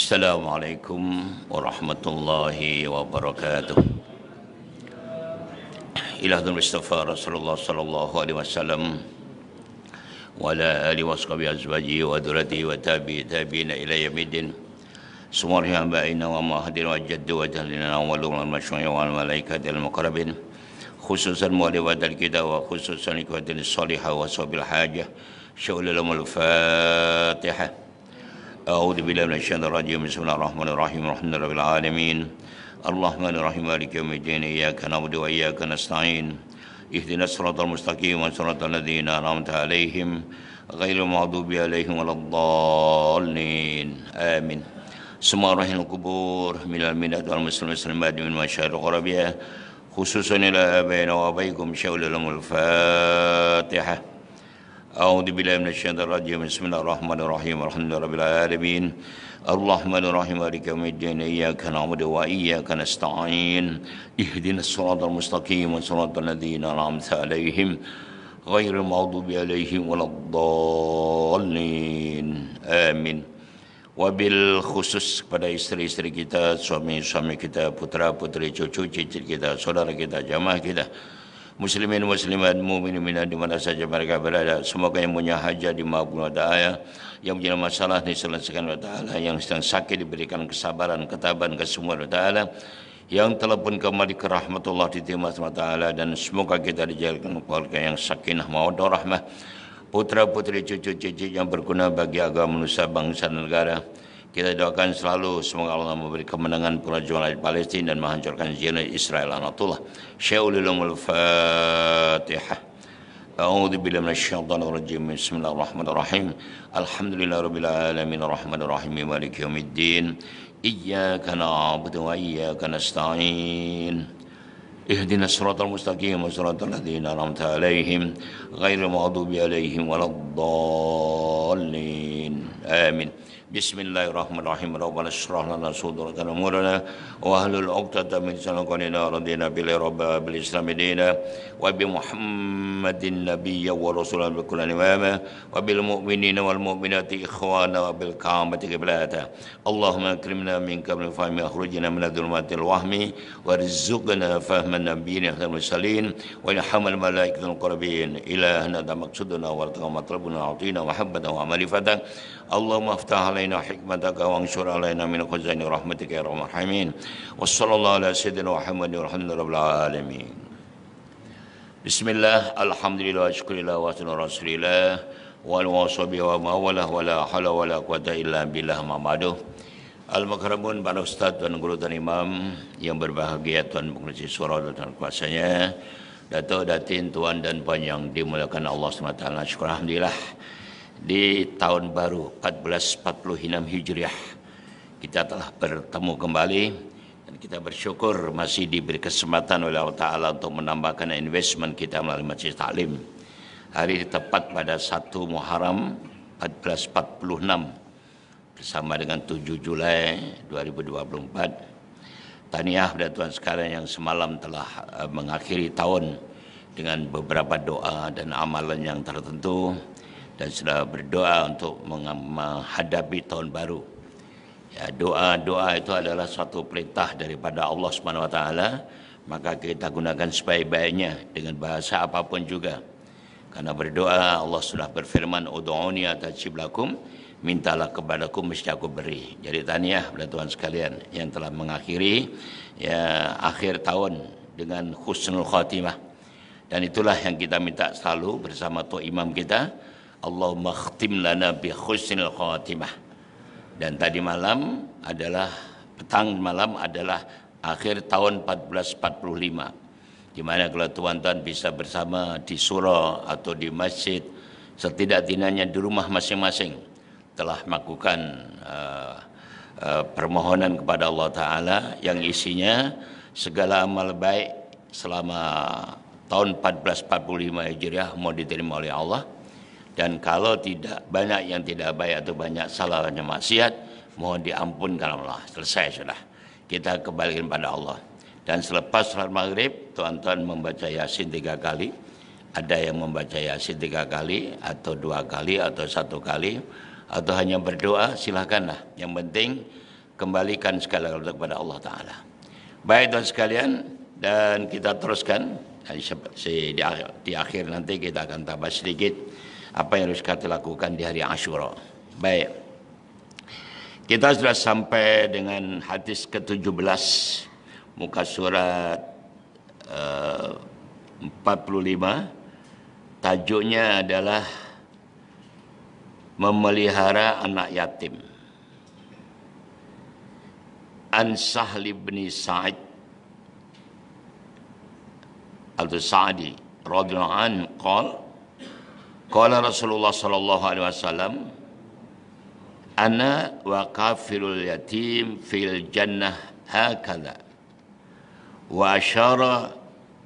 السلام عليكم ورحمة الله وبركاته إلى هذا مصطفى رسول الله صلى الله عليه وسلم وعلى آله وصحبه أزواجه وذريته وتابعي تابعين إلى يوم الدين سمر أبائنا ومهدنا وجد وجلنا ولولا المشروع والملائكة المقربين خصوصا ودى الكتاب وخصوصا إخوة الصالحة وصحب الحاجة شؤون لهم الفاتحة أعوذ بالله من الشيطان الرجيم بسم الله الرحمن الرحيم الحمد لله رب العالمين الرحمن الرحيم مالك يوم الدين إياك نعبد وإياك نستعين اهدنا الصراط المستقيم صراط الذين أنعمت عليهم غير المغضوب عليهم ولا الضالين آمين سمع rahil القبور من minat wal muslim من مشاهد masyarakat خصوصا إلى أبينا وأبيكم شاول لهم الفاتحة أعوذ بالله من الشيطان الرجيم بسم الله الرحمن الرحيم الحمد لله رب العالمين الرحمن الرحيم مالك يوم الدين إياك نعبد وإياك نستعين اهدنا الصراط المستقيم صراط الذين أنعمت عليهم غير المغضوب عليهم ولا الضالين آمين Wabil khusus kepada istri-istri kita, suami-suami kita, putra-putri, cucu cucu kita, saudara kita, jamaah kita, muslimin muslimat Muminin minat di mana saja mereka berada semoga yang punya hajat dimaafkan ada Taala yang punya masalah diselesaikan oleh Taala yang sedang sakit diberikan kesabaran ketabahan kesemua oleh Taala yang telah pun kembali ke rahmatullah diterima sama Taala dan semoga kita dijalankan keluarga yang sakinah mawaddah rahmah putra putri cucu cucu yang berguna bagi agama nusa bangsa negara kita doakan selalu semoga Allah memberi kemenangan perjuangan Palestina dan menghancurkan Zionis Israel anatullah. Syaulilumul Fatihah. أعوذ بالله من الشيطان الرجيم بسم الله الرحمن الرحيم الحمد لله رب العالمين الرحمن الرحيم مالك يوم الدين إياك نعبد وإياك نستعين اهدنا الصراط المستقيم صراط الذين أنعمت عليهم غير المغضوب عليهم ولا بسم الله الرحمن الرحيم ربنا اشرح لنا صدورنا امورنا واهل العقدة من سنقنا رضينا بالله رب بالاسلام دينا وبمحمد النبي ورسولا بكل امام وبالمؤمنين والمؤمنات اخوانا وبالكعبة قبلاتا اللهم اكرمنا من قبل فهم اخرجنا من ظلمات الوهم وارزقنا فهم النبيين المرسلين ونحم الملائكة القربين الهنا ده مقصدنا وارتقى مطلبنا اعطينا محبة ومعرفة اللهم افتح علينا علينا حكمتك وانشر علينا من خزان رحمتك يا رحمن الرحيم وصلى الله على سيدنا محمد والحمد لله رب العالمين بسم الله الحمد لله شكر الله وسن رسول الله والواصب وما وله ولا حول ولا قوة إلا بالله ما بعده Al-Makramun para Ustadz dan Guru dan Imam yang berbahagia Tuhan Pengurusi Surau dan kuasanya Dato' Datin Tuan dan Panjang dimuliakan Allah SWT Syukur Alhamdulillah di tahun baru 1446 Hijriah kita telah bertemu kembali dan kita bersyukur masih diberi kesempatan oleh Allah Ta'ala untuk menambahkan investment kita melalui Masjid Taklim hari ini tepat pada 1 Muharram 1446 bersama dengan 7 Julai 2024 Taniah dan Tuhan sekarang yang semalam telah eh, mengakhiri tahun dengan beberapa doa dan amalan yang tertentu dan sudah berdoa untuk menghadapi tahun baru. Ya, doa doa itu adalah suatu perintah daripada Allah Subhanahu wa taala, maka kita gunakan sebaik-baiknya dengan bahasa apapun juga. Karena berdoa Allah sudah berfirman ud'uni atajib lakum mintalah kepadaku mesti aku beri. Jadi tahniah kepada Tuhan sekalian yang telah mengakhiri ya akhir tahun dengan husnul khatimah. Dan itulah yang kita minta selalu bersama tok imam kita Allahumma khtim lana bi khusnil khatimah. Dan tadi malam adalah petang malam adalah akhir tahun 1445. Di mana kalau tuan-tuan bisa bersama di surau atau di masjid setidak-tidaknya di rumah masing-masing telah melakukan uh, uh, permohonan kepada Allah taala yang isinya segala amal baik selama tahun 1445 Hijriah mau diterima oleh Allah dan kalau tidak banyak yang tidak baik atau banyak salahnya dan maksiat mohon diampunkan Allah selesai sudah kita kembalikan pada Allah dan selepas salat maghrib tuan-tuan membaca yasin tiga kali ada yang membaca yasin tiga kali atau dua kali atau satu kali atau hanya berdoa silahkanlah yang penting kembalikan segala galanya kepada Allah Taala baik tuan sekalian dan kita teruskan nah, di akhir, di akhir nanti kita akan tambah sedikit apa yang harus kita lakukan di hari Ashura. Baik. Kita sudah sampai dengan hadis ke-17 muka surat eh, uh, 45 tajuknya adalah memelihara anak yatim. An Sahl bin Sa'id atau Sa'di radhiyallahu an Qala Rasulullah sallallahu alaihi wasallam Ana wa kafilul yatim fil jannah hakala Wa asyara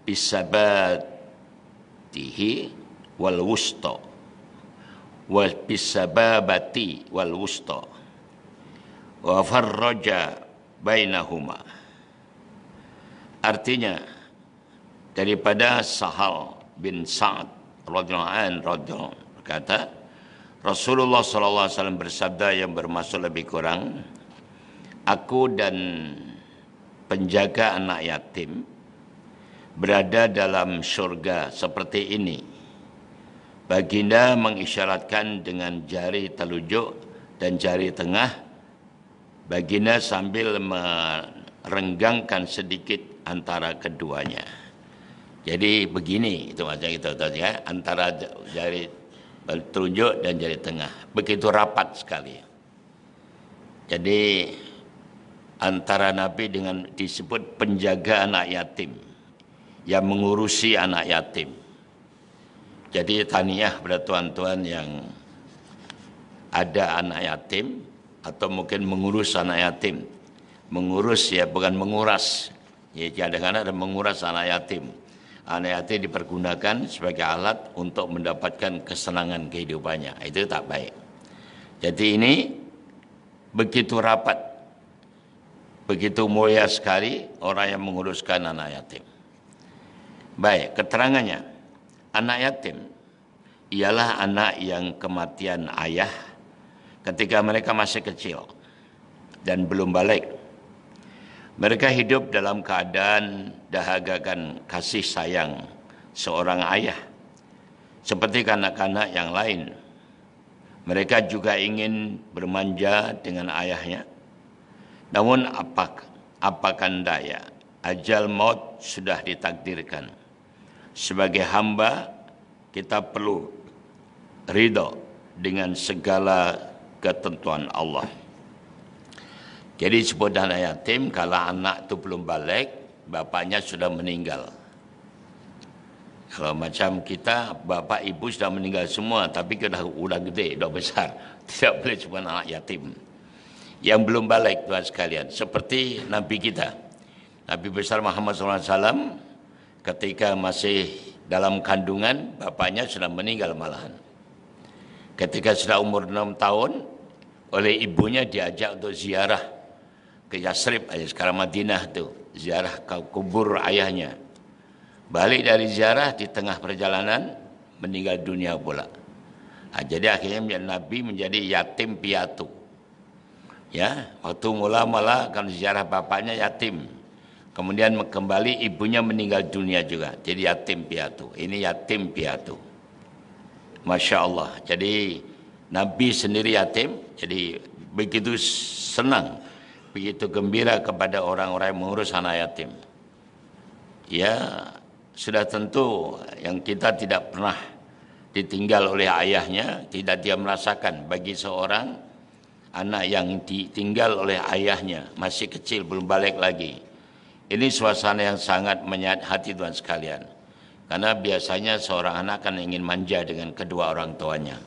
bisabatihi wal wusta Wa bisababati wal wusta Wa farraja bainahuma Artinya daripada Sahal bin Sa'ad radhiyallahu radhiyallahu berkata Rasulullah SAW bersabda yang bermaksud lebih kurang aku dan penjaga anak yatim berada dalam surga seperti ini baginda mengisyaratkan dengan jari telunjuk dan jari tengah baginda sambil merenggangkan sedikit antara keduanya jadi begini itu macam itu ya antara jari telunjuk dan jari tengah begitu rapat sekali. Jadi antara Nabi dengan disebut penjaga anak yatim yang mengurusi anak yatim. Jadi taniah pada tuan-tuan yang ada anak yatim atau mungkin mengurus anak yatim. Mengurus ya bukan menguras. Ya kadang karena ada menguras anak yatim ADHD dipergunakan sebagai alat untuk mendapatkan kesenangan kehidupannya. Itu tak baik. Jadi ini begitu rapat, begitu mulia sekali orang yang menguruskan anak yatim. Baik, keterangannya. Anak yatim ialah anak yang kematian ayah ketika mereka masih kecil dan belum balik mereka hidup dalam keadaan dahagakan kasih sayang seorang ayah seperti kanak-kanak yang lain. Mereka juga ingin bermanja dengan ayahnya. Namun apak, apakan daya, ajal maut sudah ditakdirkan. Sebagai hamba, kita perlu ridho dengan segala ketentuan Allah. Jadi disebut anak yatim kalau anak itu belum balik, bapaknya sudah meninggal. Kalau macam kita, bapak ibu sudah meninggal semua, tapi kita udah gede, udah besar. Tidak boleh cuma anak yatim. Yang belum balik, Tuhan sekalian. Seperti Nabi kita. Nabi besar Muhammad SAW ketika masih dalam kandungan, bapaknya sudah meninggal malahan. Ketika sudah umur 6 tahun, oleh ibunya diajak untuk ziarah ke Yasrib aja sekarang Madinah tuh ziarah ke kubur ayahnya balik dari ziarah di tengah perjalanan meninggal dunia pula nah, jadi akhirnya menjadi nabi menjadi yatim piatu ya waktu mula malah kan ziarah bapaknya yatim kemudian kembali ibunya meninggal dunia juga jadi yatim piatu ini yatim piatu masya Allah jadi Nabi sendiri yatim jadi begitu senang begitu gembira kepada orang-orang yang mengurus anak yatim. Ya, sudah tentu yang kita tidak pernah ditinggal oleh ayahnya, tidak dia merasakan bagi seorang anak yang ditinggal oleh ayahnya, masih kecil belum balik lagi. Ini suasana yang sangat menyayat hati Tuhan sekalian. Karena biasanya seorang anak akan ingin manja dengan kedua orang tuanya.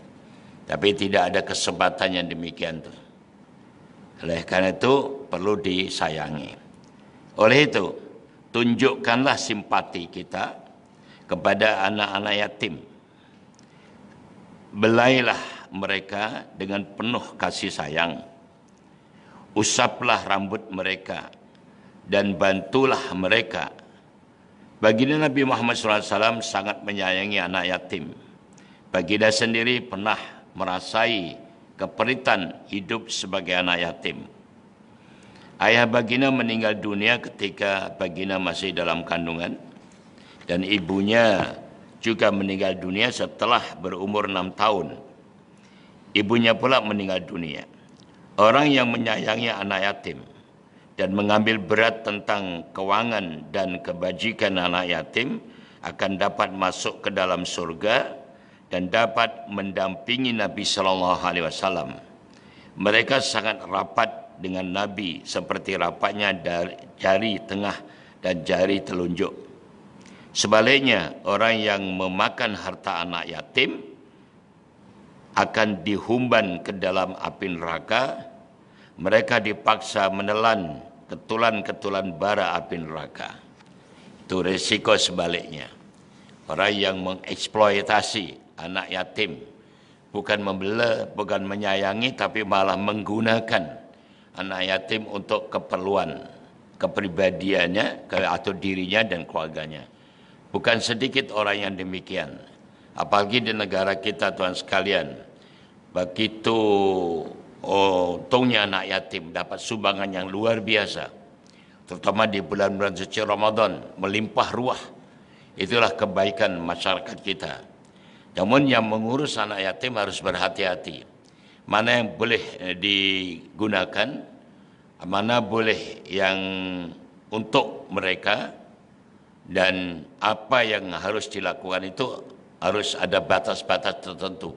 Tapi tidak ada kesempatan yang demikian tuh. Oleh karena itu perlu disayangi. Oleh itu, tunjukkanlah simpati kita kepada anak-anak yatim. Belailah mereka dengan penuh kasih sayang. Usaplah rambut mereka dan bantulah mereka. Baginda Nabi Muhammad SAW sangat menyayangi anak yatim. Baginda sendiri pernah merasai keperitan hidup sebagai anak yatim. Ayah Bagina meninggal dunia ketika Bagina masih dalam kandungan dan ibunya juga meninggal dunia setelah berumur enam tahun. Ibunya pula meninggal dunia. Orang yang menyayangi anak yatim dan mengambil berat tentang kewangan dan kebajikan anak yatim akan dapat masuk ke dalam surga dan dapat mendampingi Nabi Shallallahu Alaihi Wasallam. Mereka sangat rapat dengan Nabi seperti rapatnya dari jari tengah dan jari telunjuk. Sebaliknya, orang yang memakan harta anak yatim akan dihumban ke dalam api neraka. Mereka dipaksa menelan ketulan-ketulan bara api neraka. Itu resiko sebaliknya. Orang yang mengeksploitasi anak yatim bukan membela, bukan menyayangi tapi malah menggunakan anak yatim untuk keperluan kepribadiannya atau dirinya dan keluarganya. Bukan sedikit orang yang demikian. Apalagi di negara kita Tuhan sekalian. Begitu oh, anak yatim dapat sumbangan yang luar biasa. Terutama di bulan-bulan suci Ramadan melimpah ruah. Itulah kebaikan masyarakat kita. Namun yang mengurus anak yatim harus berhati-hati mana yang boleh eh, digunakan, mana boleh yang untuk mereka dan apa yang harus dilakukan itu harus ada batas-batas tertentu.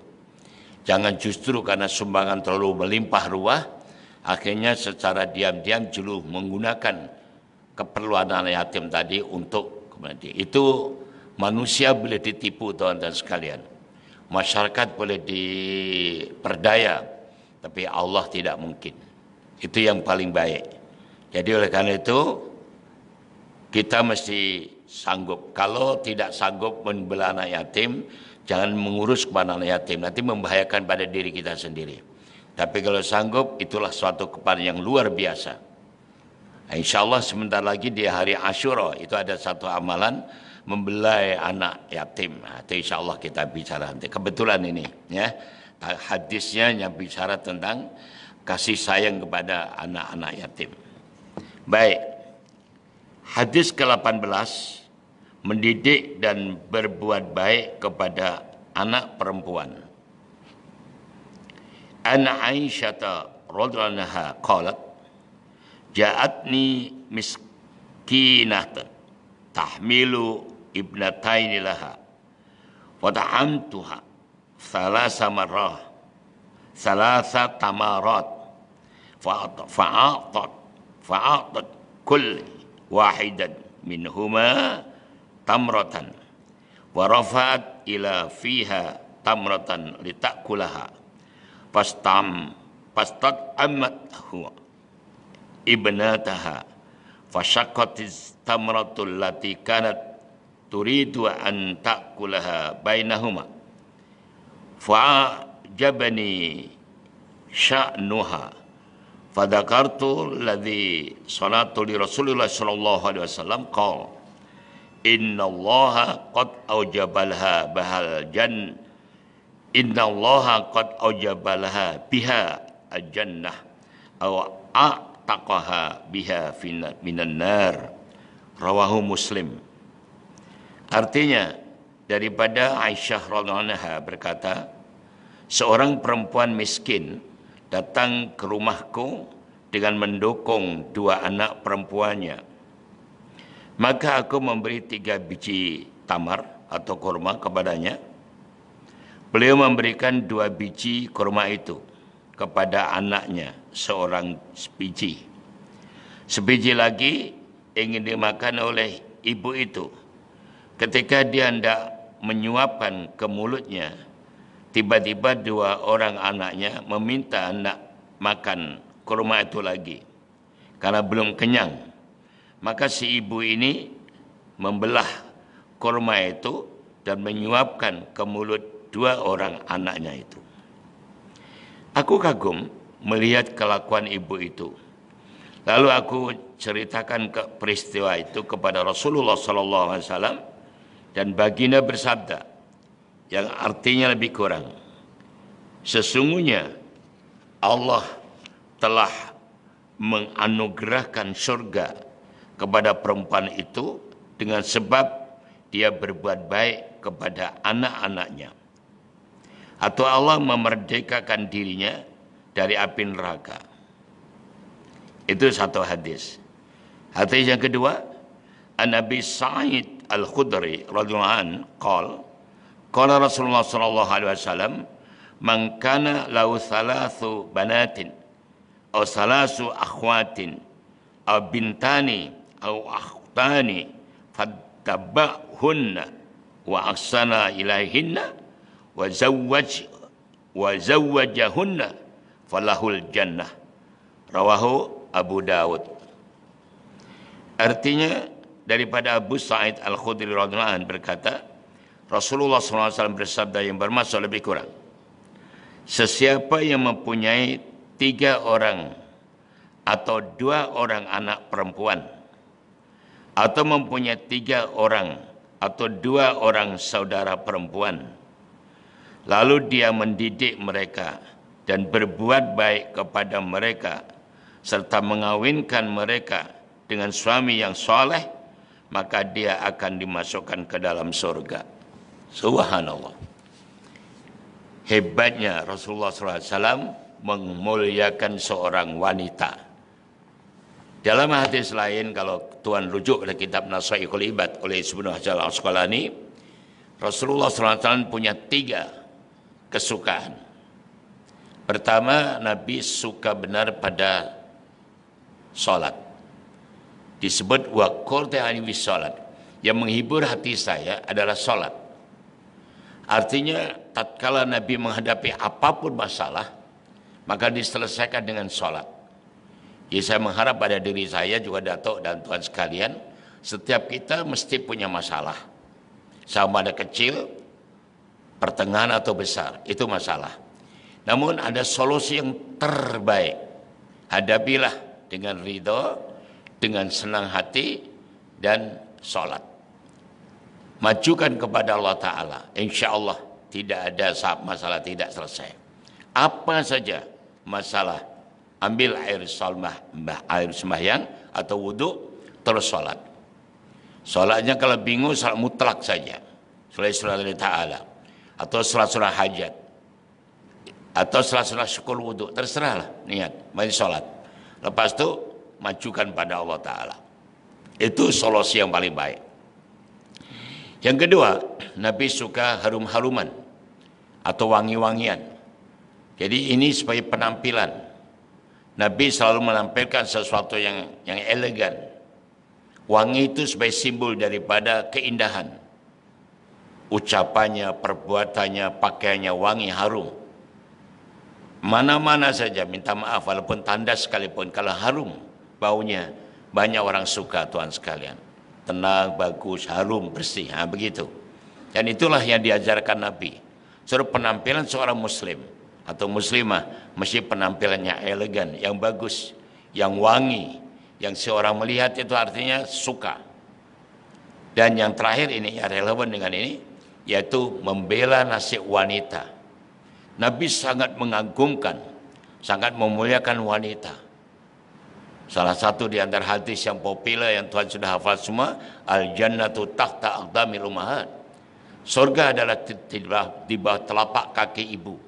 Jangan justru karena sumbangan terlalu melimpah ruah, akhirnya secara diam-diam julu menggunakan keperluan anak yatim tadi untuk kemudian itu manusia boleh ditipu tuan dan sekalian masyarakat boleh diperdaya, tapi Allah tidak mungkin. Itu yang paling baik. Jadi oleh karena itu kita mesti sanggup. Kalau tidak sanggup membela anak yatim, jangan mengurus kepada anak yatim. Nanti membahayakan pada diri kita sendiri. Tapi kalau sanggup, itulah suatu kepada yang luar biasa. Nah, insya Allah sebentar lagi di hari Ashura itu ada satu amalan membelai anak yatim. Nah, insya Allah kita bicara nanti. Kebetulan ini ya hadisnya yang bicara tentang kasih sayang kepada anak-anak yatim. Baik. Hadis ke-18 mendidik dan berbuat baik kepada anak perempuan. An Aisyata radhiyallahu anha qalat ja'atni miskinatan tahmilu ibnataini laha wadahamtuha salasa marrah salasa tamarat fa'atat fa'atat kull wahidan minhuma tamratan wa rafa'at ila fiha tamratan litakulaha pastam pastat amat huwa ibnataha fasyakatiz tamratul lati turidu an ta'kulaha bainahuma fa jabani sya'nuha fadakartu ladhi salatu li rasulullah sallallahu alaihi wasallam qal inna allaha qad aujabalha bahal jan inna allaha qad aujabalha biha al-jannah aw a'taqaha biha minan nar rawahu muslim Artinya daripada Aisyah radhiyallahu berkata, seorang perempuan miskin datang ke rumahku dengan mendukung dua anak perempuannya. Maka aku memberi tiga biji tamar atau kurma kepadanya. Beliau memberikan dua biji kurma itu kepada anaknya, seorang sebiji. Sebiji lagi ingin dimakan oleh ibu itu. Ketika dia hendak menyuapkan ke mulutnya, tiba-tiba dua orang anaknya meminta hendak makan kurma itu lagi. Karena belum kenyang. Maka si ibu ini membelah kurma itu dan menyuapkan ke mulut dua orang anaknya itu. Aku kagum melihat kelakuan ibu itu. Lalu aku ceritakan ke peristiwa itu kepada Rasulullah sallallahu alaihi wasallam dan baginda bersabda yang artinya lebih kurang. Sesungguhnya Allah telah menganugerahkan surga kepada perempuan itu dengan sebab dia berbuat baik kepada anak-anaknya. Atau Allah memerdekakan dirinya dari api neraka. Itu satu hadis. Hadis yang kedua, Nabi Sa'id Al-Khudri radhiyallahu an qol qala Rasulullah sallallahu alaihi wasallam man kana lahu thalathu banatin aw salasu akhwatin aw bintani aw akhtani fattabahunna wa ahsana ilaihinna wa zawwaj wa zawwajahunna falahul jannah rawahu Abu Dawud artinya daripada Abu Sa'id Al-Khudri radhiyallahu berkata, Rasulullah SAW bersabda yang bermaksud lebih kurang. Sesiapa yang mempunyai tiga orang atau dua orang anak perempuan atau mempunyai tiga orang atau dua orang saudara perempuan, lalu dia mendidik mereka dan berbuat baik kepada mereka serta mengawinkan mereka dengan suami yang soleh, maka dia akan dimasukkan ke dalam surga. Subhanallah. Hebatnya Rasulullah SAW memuliakan seorang wanita. Dalam hadis lain kalau Tuhan rujuk pada kitab Nasaihul Ibad oleh Ibnu Hajar Al Asqalani, Rasulullah SAW punya tiga kesukaan. Pertama, Nabi suka benar pada sholat disebut wa korte bis salat. Yang menghibur hati saya adalah solat Artinya tatkala Nabi menghadapi apapun masalah maka diselesaikan dengan solat Jadi ya, saya mengharap pada diri saya juga Datuk dan tuan sekalian setiap kita mesti punya masalah. Sama ada kecil, pertengahan atau besar, itu masalah. Namun ada solusi yang terbaik. Hadapilah dengan ridho, dengan senang hati dan sholat. Majukan kepada Allah Ta'ala. Insya Allah tidak ada masalah tidak selesai. Apa saja masalah ambil air salmah air sembahyang atau wudhu terus sholat. Sholatnya kalau bingung sholat mutlak saja. Selain surat Ta'ala. Atau sholat-sholat hajat. Atau sholat-sholat syukur wudhu. Terserahlah niat. Main sholat. Lepas itu majukan pada Allah Ta'ala. Itu solusi yang paling baik. Yang kedua, Nabi suka harum-haruman atau wangi-wangian. Jadi ini sebagai penampilan. Nabi selalu menampilkan sesuatu yang yang elegan. Wangi itu sebagai simbol daripada keindahan. Ucapannya, perbuatannya, pakaiannya wangi harum. Mana-mana saja minta maaf walaupun tanda sekalipun kalau harum baunya. Banyak orang suka Tuhan sekalian. Tenang, bagus, harum, bersih. Nah, begitu. Dan itulah yang diajarkan Nabi. Suruh penampilan seorang muslim atau muslimah mesti penampilannya elegan, yang bagus, yang wangi, yang seorang melihat itu artinya suka. Dan yang terakhir ini yang relevan dengan ini yaitu membela nasib wanita. Nabi sangat mengagumkan, sangat memuliakan wanita Salah satu di antara hadis yang populer yang Tuhan sudah hafal semua, al jannatu tahta aqdamil ummahat. Surga adalah di bawah telapak kaki ibu.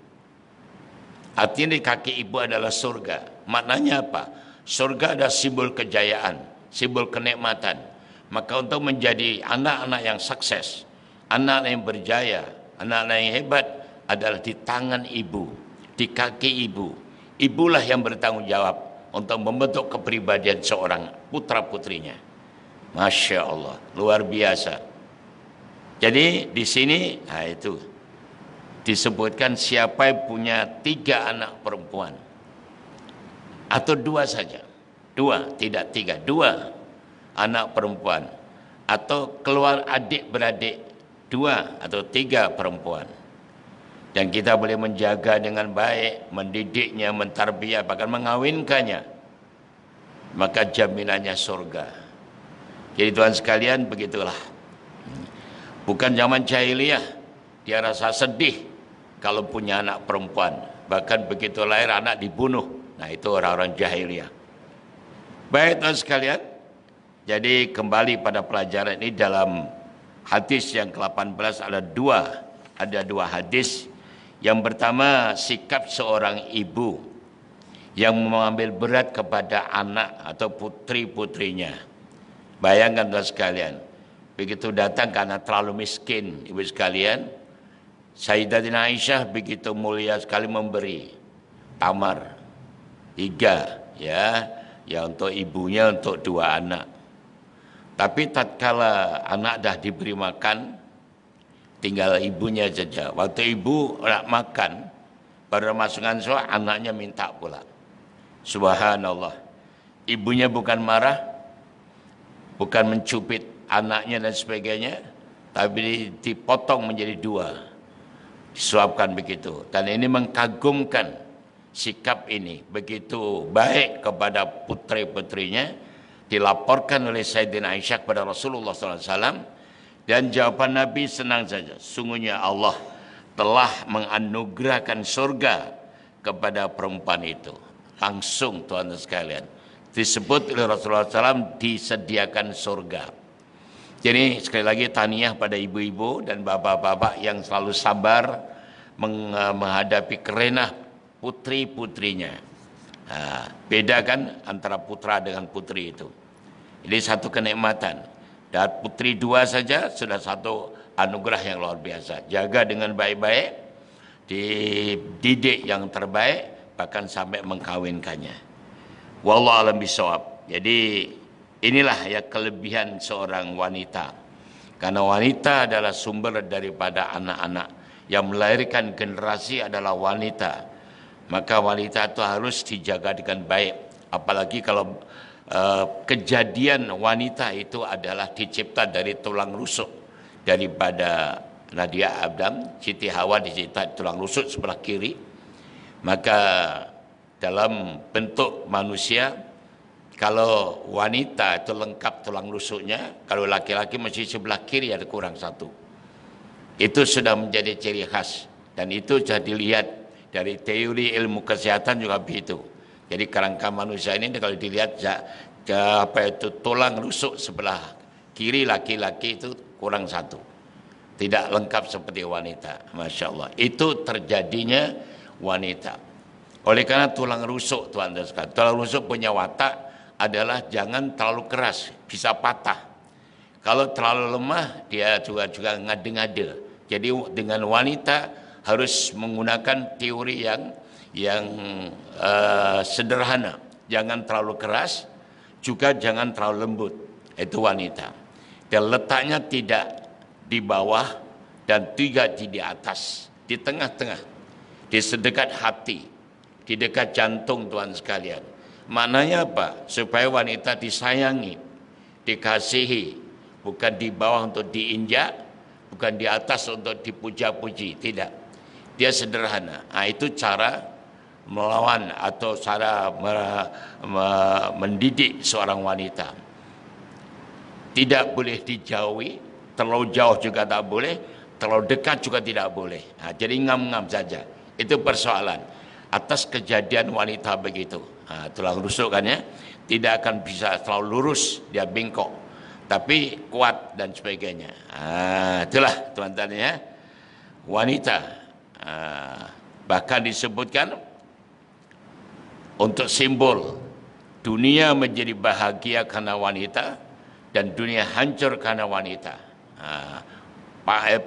Artinya kaki ibu adalah surga. Maknanya apa? Surga adalah simbol kejayaan, simbol kenikmatan. Maka untuk menjadi anak-anak yang sukses, anak-anak yang berjaya, anak-anak yang hebat adalah di tangan ibu, di kaki ibu. Ibulah yang bertanggung jawab untuk membentuk kepribadian seorang putra putrinya. Masya Allah, luar biasa. Jadi di sini, nah itu disebutkan siapa yang punya tiga anak perempuan atau dua saja, dua tidak tiga, dua anak perempuan atau keluar adik beradik dua atau tiga perempuan dan kita boleh menjaga dengan baik, mendidiknya, mentarbiah, bahkan mengawinkannya, maka jaminannya surga. Jadi Tuhan sekalian begitulah. Bukan zaman jahiliyah, dia rasa sedih kalau punya anak perempuan. Bahkan begitu lahir anak dibunuh. Nah itu orang-orang jahiliyah. Baik Tuhan sekalian, jadi kembali pada pelajaran ini dalam hadis yang ke-18 ada dua, ada dua hadis yang pertama, sikap seorang ibu yang mengambil berat kepada anak atau putri-putrinya. Bayangkan Tuhan sekalian, begitu datang karena terlalu miskin, ibu sekalian, Sayyidatina Aisyah begitu mulia sekali memberi tamar tiga ya ya untuk ibunya untuk dua anak tapi tatkala anak dah diberi makan tinggal ibunya saja. Waktu ibu nak makan, baru masukan soal anaknya minta pula. Subhanallah. Ibunya bukan marah, bukan mencubit anaknya dan sebagainya, tapi dipotong menjadi dua. Disuapkan begitu. Dan ini mengkagumkan sikap ini. Begitu baik kepada putri-putrinya, dilaporkan oleh Sayyidina Aisyah kepada Rasulullah SAW, dan jawaban Nabi senang saja. Sungguhnya Allah telah menganugerahkan surga kepada perempuan itu. Langsung Tuhan sekalian. Disebut oleh Rasulullah SAW disediakan surga. Jadi sekali lagi taniah pada ibu-ibu dan bapak-bapak yang selalu sabar eh, menghadapi kerenah putri-putrinya. Nah, beda kan antara putra dengan putri itu. Ini satu kenikmatan. Dan putri dua saja sudah satu anugerah yang luar biasa. Jaga dengan baik-baik, dididik yang terbaik, bahkan sampai mengkawinkannya. Wallah alam bisawab. Jadi inilah ya kelebihan seorang wanita. Karena wanita adalah sumber daripada anak-anak. Yang melahirkan generasi adalah wanita. Maka wanita itu harus dijaga dengan baik. Apalagi kalau Eh, kejadian wanita itu adalah dicipta dari tulang rusuk daripada Nadia Adam Siti Hawa dicipta tulang rusuk sebelah kiri. Maka dalam bentuk manusia kalau wanita itu lengkap tulang rusuknya, kalau laki-laki masih sebelah kiri ada kurang satu. Itu sudah menjadi ciri khas dan itu sudah dilihat dari teori ilmu kesehatan juga begitu jadi kerangka manusia ini kalau dilihat ya, ya, apa itu tulang rusuk sebelah kiri laki-laki itu kurang satu. Tidak lengkap seperti wanita. Masya Allah. Itu terjadinya wanita. Oleh karena tulang rusuk Tuhan Tuhan Tulang rusuk punya watak adalah jangan terlalu keras, bisa patah. Kalau terlalu lemah dia juga juga ngade-ngade. Jadi dengan wanita harus menggunakan teori yang yang uh, sederhana, jangan terlalu keras, juga jangan terlalu lembut. Itu wanita. Dan letaknya tidak di bawah dan tiga di atas, di tengah-tengah, di sedekat hati, di dekat jantung Tuhan sekalian. Mananya apa? Supaya wanita disayangi, dikasihi, bukan di bawah untuk diinjak, bukan di atas untuk dipuja-puji, tidak. Dia sederhana. Nah, itu cara melawan atau cara mendidik seorang wanita. Tidak boleh dijauhi, terlalu jauh juga tak boleh, terlalu dekat juga tidak boleh. Nah, jadi ngam-ngam saja. Itu persoalan atas kejadian wanita begitu. Nah, tulang rusuk kan ya, tidak akan bisa terlalu lurus, dia bengkok. Tapi kuat dan sebagainya. Nah, itulah teman-teman ya. Wanita. Nah, bahkan disebutkan untuk simbol dunia menjadi bahagia karena wanita dan dunia hancur karena wanita. Nah,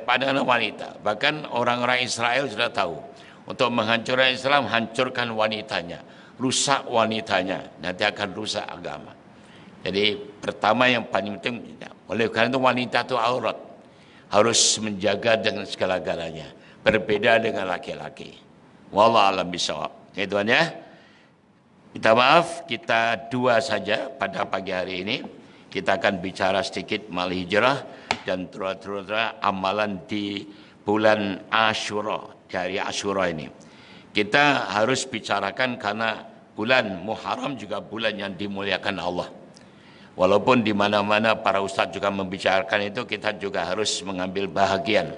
pada wanita. Bahkan orang-orang Israel sudah tahu untuk menghancurkan Islam hancurkan wanitanya, rusak wanitanya, nanti akan rusak agama. Jadi pertama yang paling penting oleh karena itu wanita itu aurat harus menjaga dengan segala galanya berbeda dengan laki-laki. Wallah alam bisawab. Ya Tuhan Minta maaf, kita dua saja pada pagi hari ini. Kita akan bicara sedikit mal hijrah dan terutama amalan di bulan Ashura, dari Ashura ini. Kita harus bicarakan karena bulan Muharram juga bulan yang dimuliakan Allah. Walaupun di mana-mana para ustadz juga membicarakan itu, kita juga harus mengambil bahagian.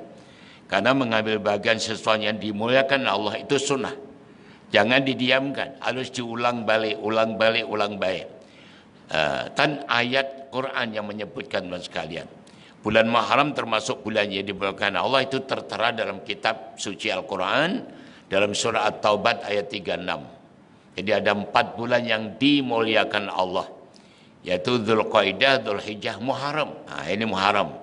Karena mengambil bagian sesuatu yang dimuliakan Allah itu sunnah Jangan didiamkan, harus diulang balik, ulang balik, ulang balik. Uh, ayat Quran yang menyebutkan teman sekalian. Bulan Muharram termasuk bulan yang diberikan Allah itu tertera dalam kitab suci Al-Quran dalam surah At-Taubat ayat 36. Jadi ada empat bulan yang dimuliakan Allah yaitu Dhul Dzulhijjah, Muharram. Nah, ini Muharram.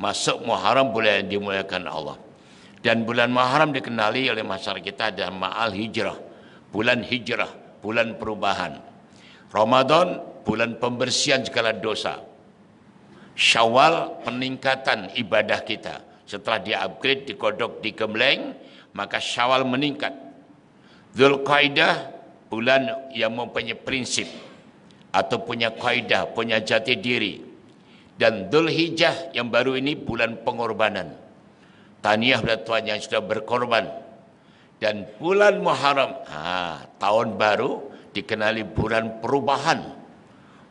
Masuk Muharram bulan yang dimuliakan Allah. Dan bulan Muharram dikenali oleh masyarakat kita adalah Ma'al Hijrah bulan hijrah, bulan perubahan. Ramadan, bulan pembersihan segala dosa. Syawal, peningkatan ibadah kita. Setelah di-upgrade, dikodok, digembleng, maka syawal meningkat. Zulqaidah, bulan yang mempunyai prinsip atau punya kaidah, punya jati diri. Dan Dzulhijjah yang baru ini bulan pengorbanan. taniah buat tuan yang sudah berkorban dan bulan Muharram ah, tahun baru dikenali bulan perubahan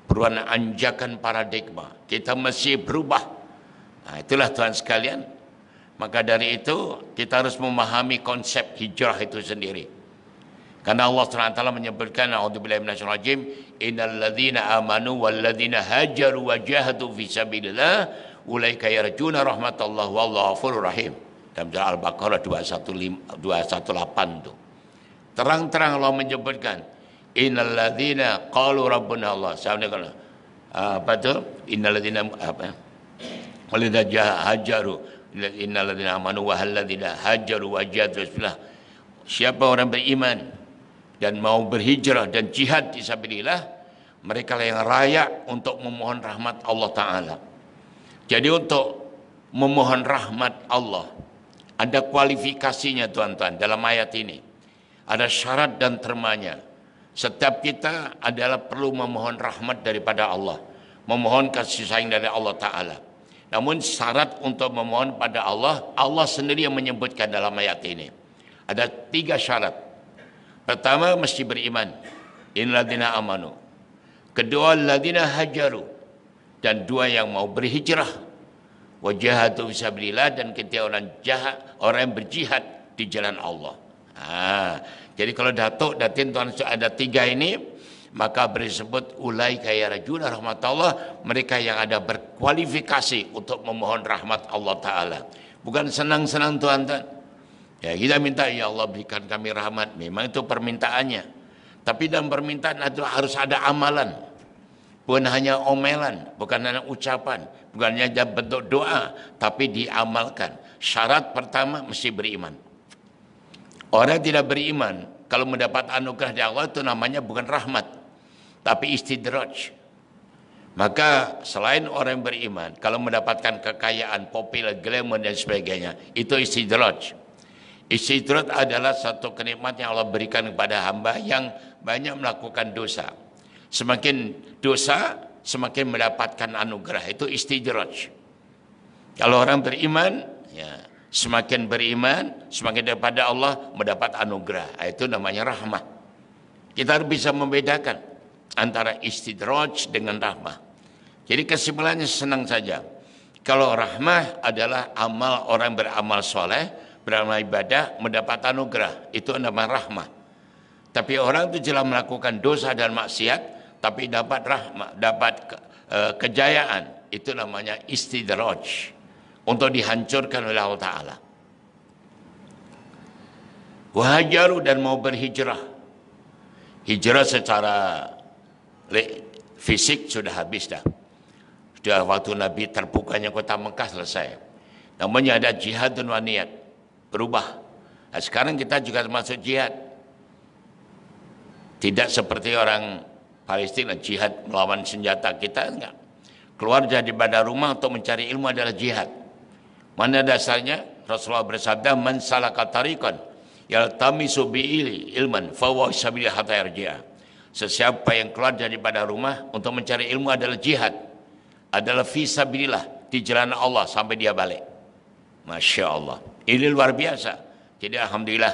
bulan anjakan paradigma kita mesti berubah nah, itulah Tuhan sekalian maka dari itu kita harus memahami konsep hijrah itu sendiri karena Allah SWT menyebutkan A'udzubillahi minasyaitonirrajim innal ladzina amanu wal ladzina hajaru wa jahadu fi sabilillah ulaika yarjuna wallahu ghafurur rahim dalam surah Al-Baqarah 218 tuh. Terang-terang Allah menyebutkan ladzina qalu rabbuna Allah. Sama dengan apa tuh? ladzina apa? Walidha hajaru ladzina amanu wa ladzina hajaru wa bismillah. Siapa orang beriman dan mau berhijrah dan jihad di sabilillah, mereka lah yang raya untuk memohon rahmat Allah Ta'ala. Jadi untuk memohon rahmat Allah ada kualifikasinya tuan-tuan dalam ayat ini. Ada syarat dan termanya. Setiap kita adalah perlu memohon rahmat daripada Allah. Memohon kasih sayang dari Allah Ta'ala. Namun syarat untuk memohon pada Allah, Allah sendiri yang menyebutkan dalam ayat ini. Ada tiga syarat. Pertama, mesti beriman. Inladina amanu. Kedua, ladina hajaru. Dan dua yang mau berhijrah wajahatu sabillillah dan ketika orang jahat orang yang berjihad di jalan Allah. Ah, jadi kalau datuk, datin, tuan ada tiga ini, maka bersebut ulai kaya rajulah rahmat Allah, mereka yang ada berkualifikasi untuk memohon rahmat Allah Ta'ala. Bukan senang-senang tuan-tuan. Ya kita minta, ya Allah berikan kami rahmat. Memang itu permintaannya. Tapi dalam permintaan itu harus ada amalan. Bukan hanya omelan, bukan hanya ucapan, bukan hanya bentuk doa tapi diamalkan. Syarat pertama mesti beriman. Orang tidak beriman kalau mendapat anugerah dari Allah itu namanya bukan rahmat tapi istidraj. Maka selain orang yang beriman kalau mendapatkan kekayaan, popular, glamour dan sebagainya itu istidraj. Istidraj adalah satu kenikmat yang Allah berikan kepada hamba yang banyak melakukan dosa. Semakin dosa semakin mendapatkan anugerah itu istidraj. Kalau orang beriman, ya semakin beriman, semakin daripada Allah mendapat anugerah. Ah, itu namanya rahmah. Kita harus bisa membedakan antara istidraj dengan rahmah. Jadi kesimpulannya senang saja. Kalau rahmah adalah amal orang beramal soleh, beramal ibadah, mendapat anugerah. Itu namanya rahmah. Tapi orang itu jelas melakukan dosa dan maksiat, tapi dapat rahmat, dapat uh, kejayaan. Itu namanya istidraj untuk dihancurkan oleh Allah Taala. Wahajaru dan mau berhijrah. Hijrah secara fisik sudah habis dah. Sudah waktu Nabi terbukanya kota Mekah selesai. Namanya ada jihad dan waniat. Berubah. Nah, sekarang kita juga termasuk jihad. Tidak seperti orang Palestina jihad melawan senjata kita enggak. Keluar dari pada rumah untuk mencari ilmu adalah jihad. Mana dasarnya Rasulullah bersabda man salaka tariqan yaltamisu bihi ilman hatta yarji'a. Sesiapa yang keluar dari pada rumah untuk mencari ilmu adalah jihad. Adalah fisabilillah di jalan Allah sampai dia balik. Masya Allah. Ini luar biasa. Jadi Alhamdulillah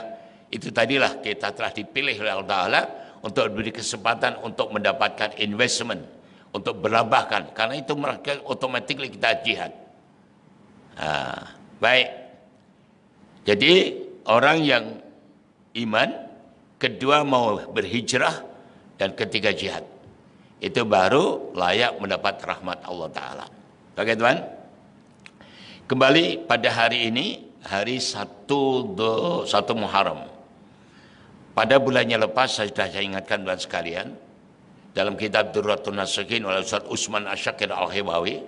itu tadilah kita telah dipilih oleh Allah Ta'ala untuk diberi kesempatan untuk mendapatkan investment, untuk berlabahkan. Karena itu mereka otomatis kita jihad. baik. Jadi orang yang iman, kedua mau berhijrah, dan ketiga jihad. Itu baru layak mendapat rahmat Allah Ta'ala. Oke teman? Kembali pada hari ini, hari 1, satu Muharram. Pada bulannya lepas saya sudah saya ingatkan bulan sekalian dalam kitab Durratun Nasikin oleh Ustaz Usman Asyakir Al-Hibawi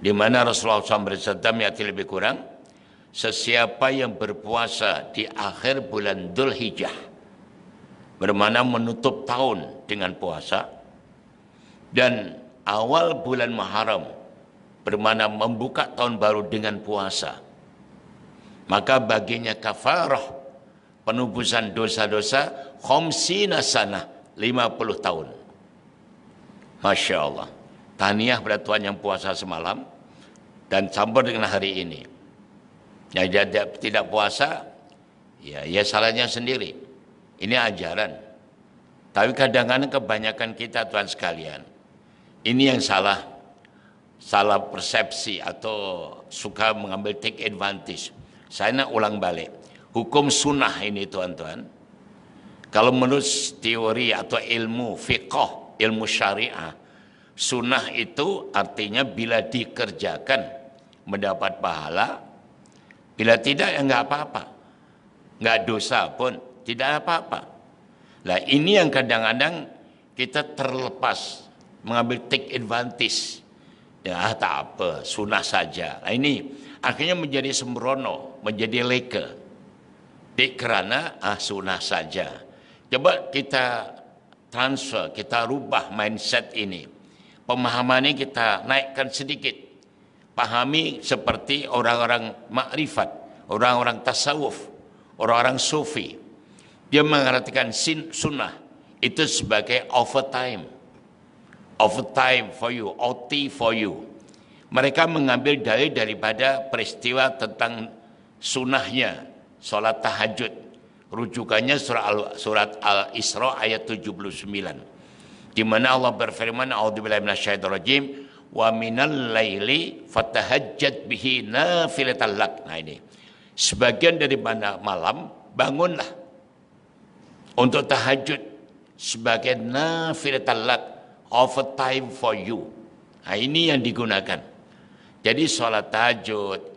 di mana Rasulullah SAW bersabda yaitu lebih kurang sesiapa yang berpuasa di akhir bulan Dhul Hijjah bermana menutup tahun dengan puasa dan awal bulan Muharram bermana membuka tahun baru dengan puasa maka baginya kafarah penubusan dosa-dosa khomsina lima 50 tahun. Masya Allah. Tahniah pada Tuhan yang puasa semalam dan campur dengan hari ini. Yang tidak, tidak puasa, ya, ya salahnya sendiri. Ini ajaran. Tapi kadang-kadang kebanyakan kita Tuhan sekalian, ini yang salah. Salah persepsi atau suka mengambil take advantage. Saya nak ulang balik Hukum sunnah ini tuan-tuan. Kalau menurut teori atau ilmu fiqh, ilmu syariah, sunnah itu artinya bila dikerjakan mendapat pahala, bila tidak ya nggak apa-apa. Nggak dosa pun, tidak apa-apa. Nah ini yang kadang-kadang kita terlepas mengambil take advantage. Ya ah, tak apa, sunnah saja. Nah ini akhirnya menjadi sembrono, menjadi leker di kerana ah, sunnah saja. Coba kita transfer, kita rubah mindset ini. Pemahamannya kita naikkan sedikit. Pahami seperti orang-orang makrifat, orang-orang tasawuf, orang-orang sufi. Dia mengartikan sin sunnah itu sebagai overtime. Overtime for you, OT for you. Mereka mengambil dalil daripada peristiwa tentang sunnahnya Sholat tahajud. Rujukannya surat Al, surat Al Isra ayat 79. Di mana Allah berfirman, "A'udzubillahi minasyaitonirrajim wa minal laili fatahajjat bihi nafilatan lak." Nah ini. Sebagian dari malam bangunlah untuk tahajud sebagai nafilatan lak a time for you. Nah ini yang digunakan. Jadi sholat tahajud,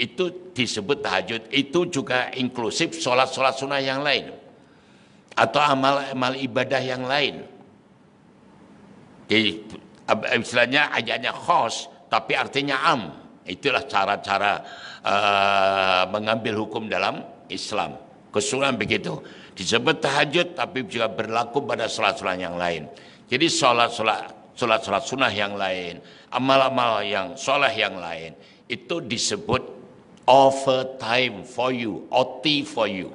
itu disebut tahajud. Itu juga inklusif sholat-sholat sunnah yang lain. Atau amal-amal ibadah yang lain. Jadi, istilahnya ajaknya khos, tapi artinya am. Itulah cara-cara uh, mengambil hukum dalam Islam. Kesulitan begitu. Disebut tahajud, tapi juga berlaku pada sholat-sholat yang lain. Jadi sholat-sholat sholat-sholat sunnah yang lain, amal-amal yang sholat yang lain, itu disebut offer time for you, OT for you.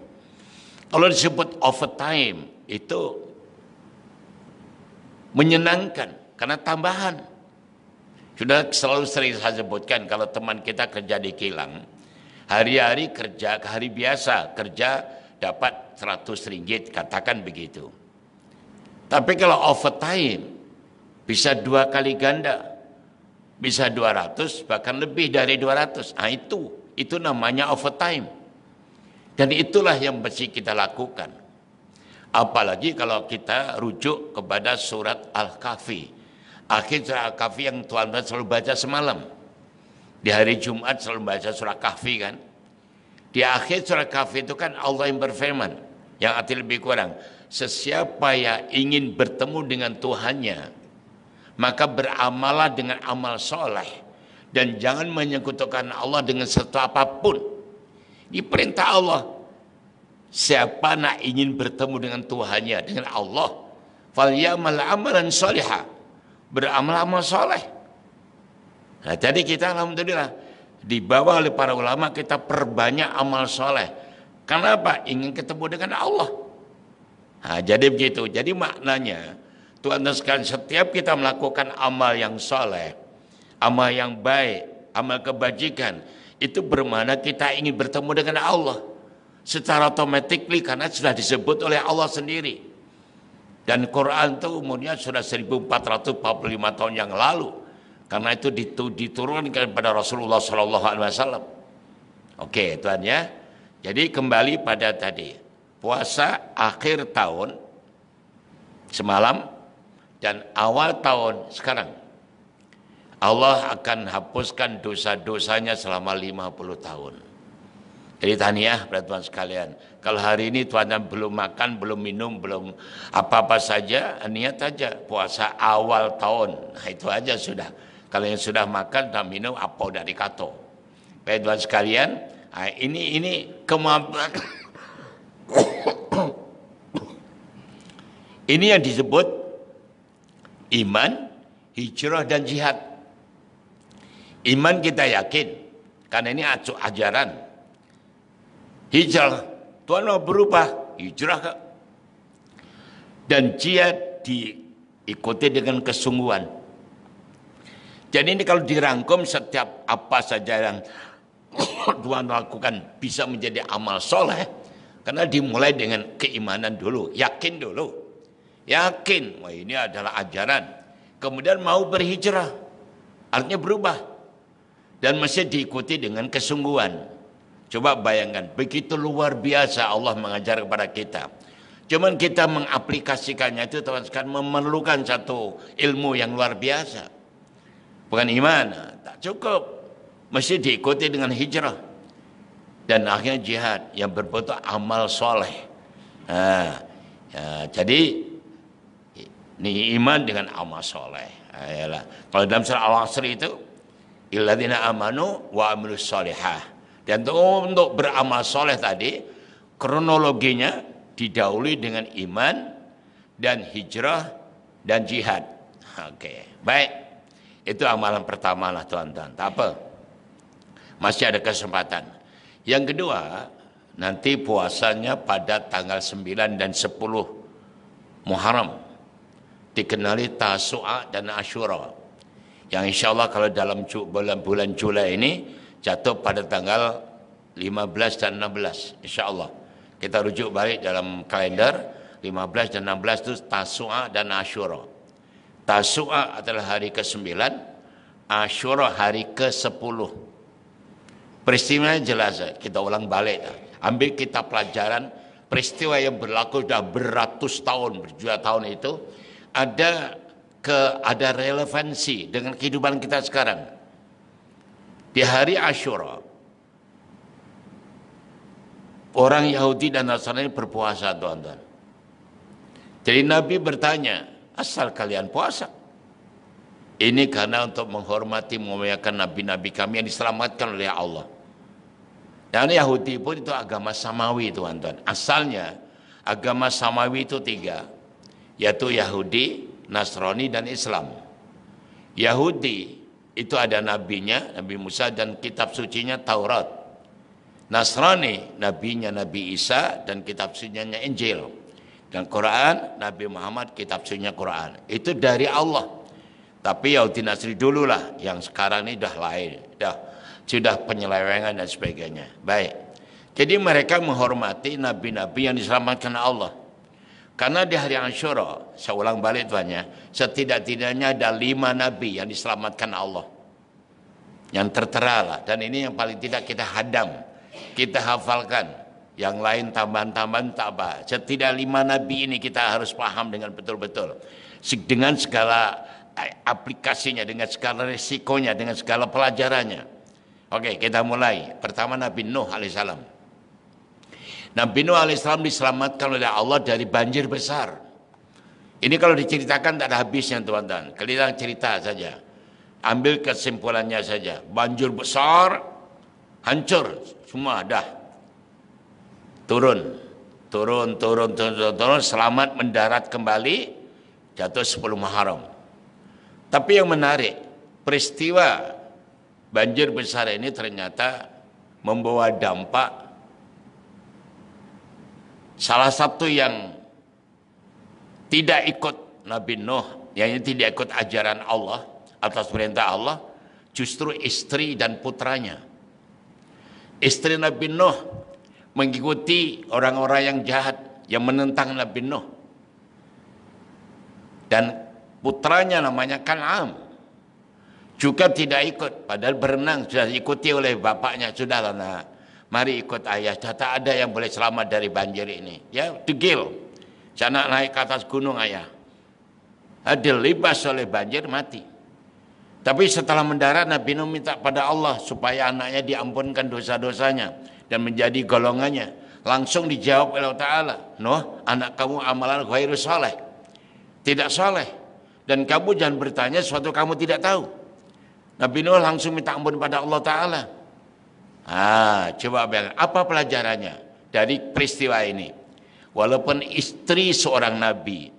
Kalau disebut offer time itu menyenangkan karena tambahan. Sudah selalu sering saya sebutkan kalau teman kita kerja di kilang, hari-hari kerja, ke hari biasa kerja dapat 100 ringgit, katakan begitu. Tapi kalau time bisa dua kali ganda, bisa 200 bahkan lebih dari 200. Nah itu itu namanya overtime. Dan itulah yang mesti kita lakukan. Apalagi kalau kita rujuk kepada surat Al-Kahfi. Akhir surat Al-Kahfi yang Tuhan selalu baca semalam. Di hari Jumat selalu baca surat Kahfi kan. Di akhir surat Kahfi itu kan Allah yang berfirman. Yang arti lebih kurang. Sesiapa yang ingin bertemu dengan Tuhannya. Maka beramalah dengan amal soleh dan jangan menyekutukan Allah dengan sesuatu apapun. Diperintah Allah. Siapa nak ingin bertemu dengan Tuhannya, dengan Allah, faliyamal amalan solihah. Beramal-amal soleh. Nah, jadi kita alhamdulillah dibawa oleh para ulama kita perbanyak amal soleh. Kenapa? Ingin ketemu dengan Allah. Nah, jadi begitu. Jadi maknanya Tuhan sekalian setiap kita melakukan amal yang soleh, amal yang baik, amal kebajikan, itu bermakna kita ingin bertemu dengan Allah secara otomatis karena sudah disebut oleh Allah sendiri. Dan Quran itu umurnya sudah 1445 tahun yang lalu. Karena itu diturunkan kepada Rasulullah Shallallahu Alaihi Wasallam. Oke, Tuhan ya. Jadi kembali pada tadi puasa akhir tahun semalam dan awal tahun sekarang Allah akan hapuskan dosa-dosanya selama 50 tahun. Jadi taniah ya, berat teman sekalian. Kalau hari ini tuan belum makan, belum minum, belum apa-apa saja, niat aja puasa awal tahun. Nah, itu aja sudah. Kalau yang sudah makan dan minum apa dari kato. Baik sekalian, ini ini kemampuan ini yang disebut iman, hijrah dan jihad. Iman kita yakin karena ini ajaran. Hijrah Tuhan mau berubah, hijrah kak. Dan dia diikuti dengan kesungguhan. Jadi ini kalau dirangkum setiap apa saja yang Tuhan lakukan bisa menjadi amal soleh. Karena dimulai dengan keimanan dulu, yakin dulu. Yakin, wah ini adalah ajaran. Kemudian mau berhijrah, artinya berubah dan mesti diikuti dengan kesungguhan. Coba bayangkan, begitu luar biasa Allah mengajar kepada kita. Cuman kita mengaplikasikannya itu teman memerlukan satu ilmu yang luar biasa. Bukan iman, tak cukup. Mesti diikuti dengan hijrah. Dan akhirnya jihad yang berbentuk amal soleh. Nah, ya, jadi ini iman dengan amal soleh. Ayalah. Kalau dalam surah al asri itu Illadina amanu wa amilus sholihah. Dan untuk beramal soleh tadi, kronologinya didahului dengan iman dan hijrah dan jihad. Oke, baik. Itu amalan pertama lah tuan-tuan. Tak apa. Masih ada kesempatan. Yang kedua, nanti puasanya pada tanggal 9 dan 10 Muharram. Dikenali Tasu'a dan Ashura yang insya Allah kalau dalam bulan bulan Juli ini jatuh pada tanggal 15 dan 16 insya Allah kita rujuk balik dalam kalender 15 dan 16 itu Tasu'a dan Ashura Tasu'a adalah hari ke-9 Ashura hari ke-10 Peristiwa jelas kita ulang balik ambil kita pelajaran peristiwa yang berlaku sudah beratus tahun berjuta tahun itu ada ke ada relevansi dengan kehidupan kita sekarang. Di hari Ashura, orang Yahudi dan Nasrani berpuasa tuan-tuan. Jadi Nabi bertanya, asal kalian puasa? Ini karena untuk menghormati, memuliakan nabi-nabi kami yang diselamatkan oleh Allah. Dan Yahudi pun itu agama samawi tuan-tuan. Asalnya agama samawi itu tiga. Yaitu Yahudi, Nasrani dan Islam. Yahudi itu ada nabinya, Nabi Musa dan kitab sucinya Taurat. Nasrani nabinya Nabi Isa dan kitab sucinya Injil. Dan Quran Nabi Muhammad kitab sucinya Quran. Itu dari Allah. Tapi Yahudi Nasri dululah yang sekarang ini dah lain, dah sudah penyelewengan dan sebagainya. Baik. Jadi mereka menghormati nabi-nabi yang diselamatkan Allah. Karena di hari Ashura, saya ulang balik tuannya, setidak-tidaknya ada lima nabi yang diselamatkan Allah. Yang tertera lah, dan ini yang paling tidak kita hadam, kita hafalkan. Yang lain tambahan-tambahan tak apa. Setidak lima nabi ini kita harus paham dengan betul-betul. Dengan segala eh, aplikasinya, dengan segala resikonya, dengan segala pelajarannya. Oke, kita mulai. Pertama Nabi Nuh alaihissalam. Nabi Nuh alaihissalam diselamatkan oleh Allah dari banjir besar. Ini kalau diceritakan tak ada habisnya teman-teman. Kelihatan cerita saja. Ambil kesimpulannya saja. Banjir besar, hancur, semua dah. Turun, turun, turun, turun, turun, turun selamat mendarat kembali, jatuh 10 Muharram. Tapi yang menarik, peristiwa banjir besar ini ternyata membawa dampak Salah satu yang tidak ikut Nabi Nuh, yang tidak ikut ajaran Allah atas perintah Allah, justru istri dan putranya. Istri Nabi Nuh mengikuti orang-orang yang jahat yang menentang Nabi Nuh. Dan putranya namanya Kan'am juga tidak ikut padahal berenang sudah diikuti oleh bapaknya sudah nak mari ikut ayah, tak ada yang boleh selamat dari banjir ini. Ya, degil. Sana naik ke atas gunung ayah. Adil Dilibas oleh banjir mati. Tapi setelah mendarat Nabi Nuh minta pada Allah supaya anaknya diampunkan dosa-dosanya dan menjadi golongannya. Langsung dijawab oleh Allah Ta'ala, Nuh anak kamu amalan khairu soleh. Tidak soleh. Dan kamu jangan bertanya sesuatu kamu tidak tahu. Nabi Nuh langsung minta ampun pada Allah Ta'ala. Ah, coba bayangkan apa pelajarannya dari peristiwa ini. Walaupun istri seorang nabi,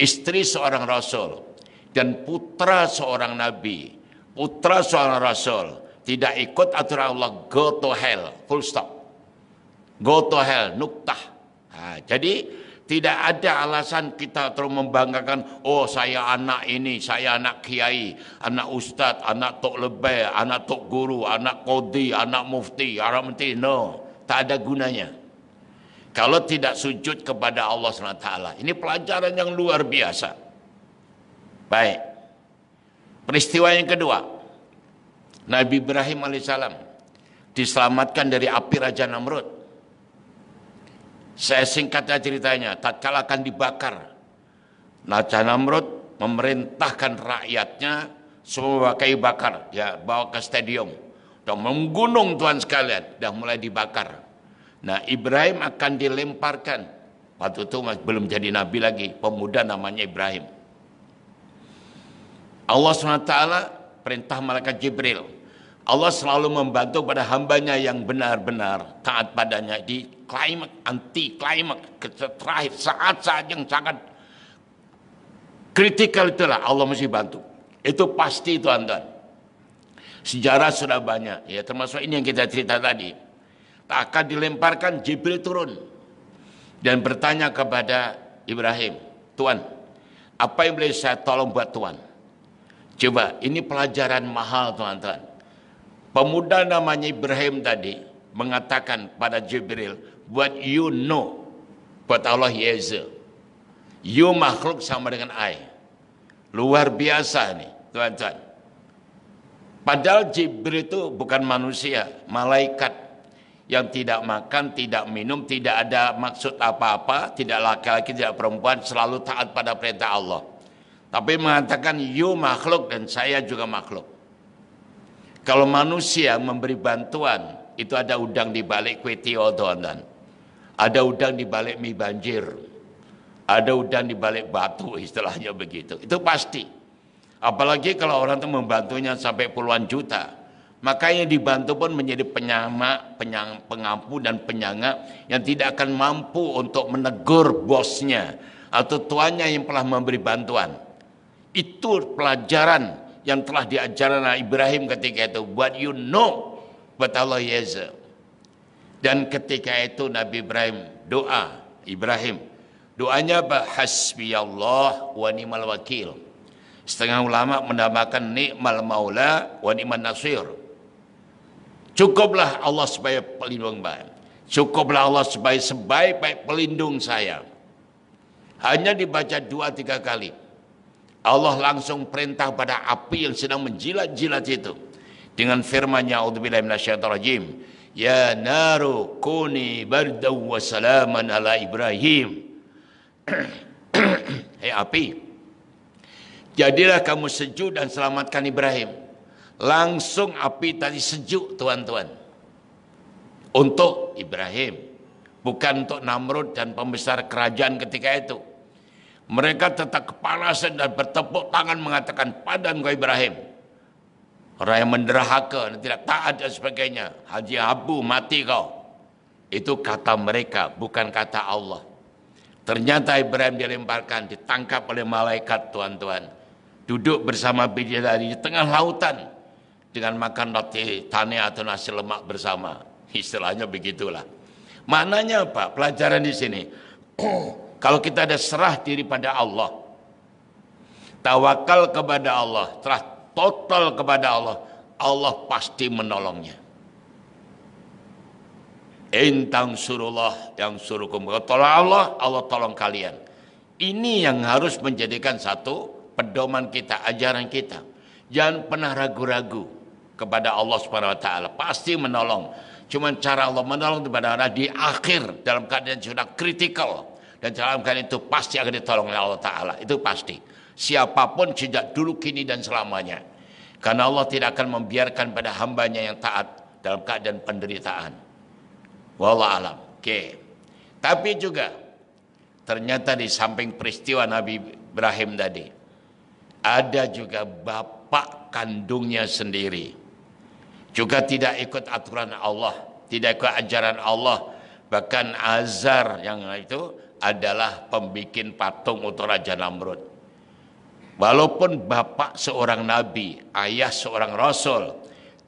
istri seorang rasul dan putra seorang nabi, putra seorang rasul tidak ikut aturan Allah go to hell, full stop. Go to hell, nuktah. Nah, jadi tidak ada alasan kita terus membanggakan, oh saya anak ini, saya anak kiai, anak ustadz, anak tok lebay, anak tok guru, anak kodi, anak mufti, anak menteri, No, tak ada gunanya. Kalau tidak sujud kepada Allah SWT. Ini pelajaran yang luar biasa. Baik. Peristiwa yang kedua. Nabi Ibrahim alaihissalam diselamatkan dari api Raja Namrud. Saya singkatnya ceritanya, tatkala akan dibakar. Raja Namrud memerintahkan rakyatnya semua kayu bakar, ya bawa ke stadium. Dan menggunung tuan sekalian, dah mulai dibakar. Nah Ibrahim akan dilemparkan. Waktu itu masih belum jadi nabi lagi, pemuda namanya Ibrahim. Allah SWT perintah malaikat Jibril Allah selalu membantu pada hambanya yang benar-benar taat padanya di klimak, anti klimak, terakhir saat-saat yang sangat kritikal itulah Allah mesti bantu. Itu pasti itu anda. Sejarah sudah banyak, ya termasuk ini yang kita cerita tadi. Tak akan dilemparkan Jibril turun dan bertanya kepada Ibrahim, Tuhan, apa yang boleh saya tolong buat Tuhan? Coba, ini pelajaran mahal tuan-tuan Pemuda namanya Ibrahim tadi mengatakan pada Jibril, buat you know, buat Allah Yesus, you makhluk sama dengan I." Luar biasa nih, tuan-tuan. Padahal Jibril itu bukan manusia, malaikat yang tidak makan, tidak minum, tidak ada maksud apa-apa, tidak laki-laki, tidak perempuan, selalu taat pada perintah Allah. Tapi mengatakan, you makhluk dan saya juga makhluk. Kalau manusia memberi bantuan, itu ada udang di balik kue tiodonan. Ada udang di balik mie banjir. Ada udang di balik batu istilahnya begitu. Itu pasti. Apalagi kalau orang itu membantunya sampai puluhan juta. Makanya dibantu pun menjadi penyama, penyang, pengampu dan penyanga yang tidak akan mampu untuk menegur bosnya atau tuannya yang telah memberi bantuan. Itu pelajaran yang telah diajarkan Ibrahim ketika itu. What you know, but Allah Yeza. Dan ketika itu Nabi Ibrahim doa Ibrahim. Doanya apa? Hasbi Allah wa ni'mal wakil. Setengah ulama menambahkan ni'mal maula wa ni'mal nasir. Cukuplah Allah sebagai pelindung baik. Cukuplah Allah sebagai sebaik-baik pelindung saya. Hanya dibaca dua tiga kali Allah langsung perintah pada api yang sedang menjilat-jilat itu dengan firman-Nya auzubillahi minasyaitonirrajim ya naru kuni bardaw wa salaman ala ibrahim hei api jadilah kamu sejuk dan selamatkan Ibrahim langsung api tadi sejuk tuan-tuan untuk Ibrahim bukan untuk Namrud dan pembesar kerajaan ketika itu mereka tetap kepanasan dan bertepuk tangan mengatakan padan kau Ibrahim. Orang yang menderhaka dan tidak taat dan sebagainya. Haji Abu mati kau. Itu kata mereka, bukan kata Allah. Ternyata Ibrahim dilemparkan, ditangkap oleh malaikat tuan-tuan. Duduk bersama bidadari di tengah lautan. Dengan makan roti tane atau nasi lemak bersama. Istilahnya begitulah. Mananya apa? Pelajaran di sini. Kalau kita ada serah diri pada Allah, tawakal kepada Allah, serah total kepada Allah, Allah pasti menolongnya. Entang suruhlah yang kumpul. Tolong Allah, Allah tolong kalian. Ini yang harus menjadikan satu pedoman kita, ajaran kita. Jangan pernah ragu-ragu kepada Allah Subhanahu wa taala. Pasti menolong. Cuman cara Allah menolong kepada Allah di akhir dalam keadaan sudah kritikal. Dan dalam keadaan itu pasti akan ditolong oleh Allah Ta'ala. Itu pasti. Siapapun sejak dulu, kini, dan selamanya. Karena Allah tidak akan membiarkan pada hambanya yang taat dalam keadaan penderitaan. Wallah alam. Oke. Tapi juga ternyata di samping peristiwa Nabi Ibrahim tadi ada juga bapak kandungnya sendiri juga tidak ikut aturan Allah, tidak ikut ajaran Allah, bahkan azar yang itu adalah pembikin patung untuk Raja Namrud. Walaupun bapak seorang nabi, ayah seorang rasul,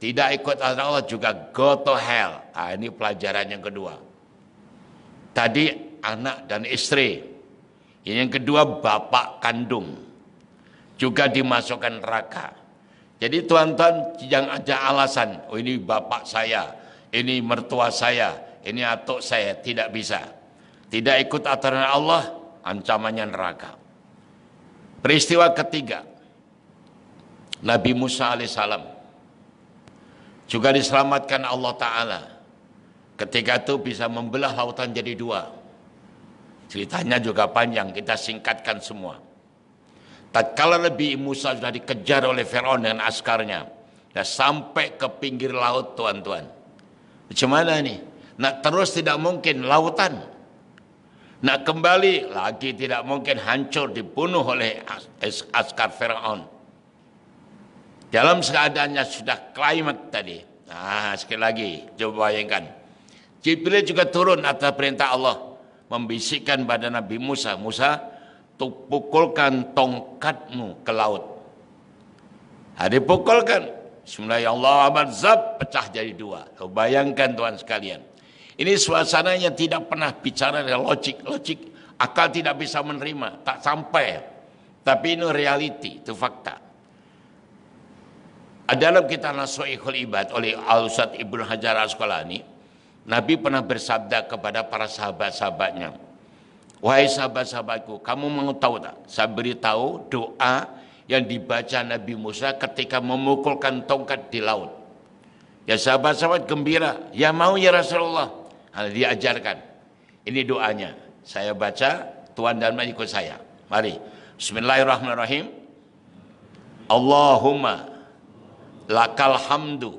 tidak ikut Allah juga go to hell. Nah, ini pelajaran yang kedua. Tadi anak dan istri. ini Yang kedua bapak kandung. Juga dimasukkan neraka. Jadi tuan-tuan jangan ada alasan, oh ini bapak saya, ini mertua saya, ini atuk saya, tidak bisa tidak ikut aturan Allah, ancamannya neraka. Peristiwa ketiga, Nabi Musa alaihissalam juga diselamatkan Allah Ta'ala. Ketika itu bisa membelah lautan jadi dua. Ceritanya juga panjang, kita singkatkan semua. Tatkala Nabi Musa sudah dikejar oleh Fir'aun dengan askarnya. Dan sampai ke pinggir laut tuan-tuan. Bagaimana nih? Nah terus tidak mungkin lautan Nah kembali lagi tidak mungkin hancur dibunuh oleh askar Fir'aun. Dalam keadaannya sudah klimat tadi. Nah sekali lagi coba bayangkan. Jibril juga turun atas perintah Allah. Membisikkan pada Nabi Musa. Musa pukulkan tongkatmu ke laut. Hadi nah, pukulkan. Bismillahirrahmanirrahim. Zab pecah jadi dua. Bayangkan Tuhan sekalian. Ini suasananya tidak pernah bicara dengan logik, logik akal tidak bisa menerima, tak sampai. Tapi ini reality, itu fakta. Dalam kita Nasuhul Ibad oleh al Ibnu Hajar Asqalani, Nabi pernah bersabda kepada para sahabat-sahabatnya, Wahai sahabat-sahabatku, kamu mau tahu tak? Saya beritahu doa yang dibaca Nabi Musa ketika memukulkan tongkat di laut. Ya sahabat-sahabat gembira, ya mau ya Rasulullah. Nah, diajarkan. Ini doanya. Saya baca, Tuan dan ikut saya. Mari. Bismillahirrahmanirrahim. Allahumma lakal hamdu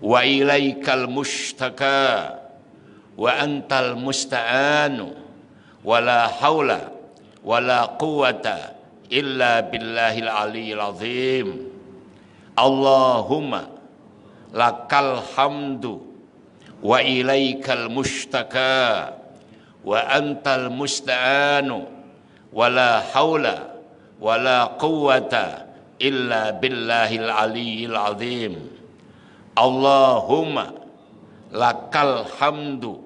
wa ilaikal mushtaka wa antal musta'anu wa la hawla wa la quwata illa billahil aliyil azim Allahumma lakal hamdu وإليك المشتكى وأنت المستعان ولا حول ولا قوة إلا بالله العلي العظيم اللهم لك الحمد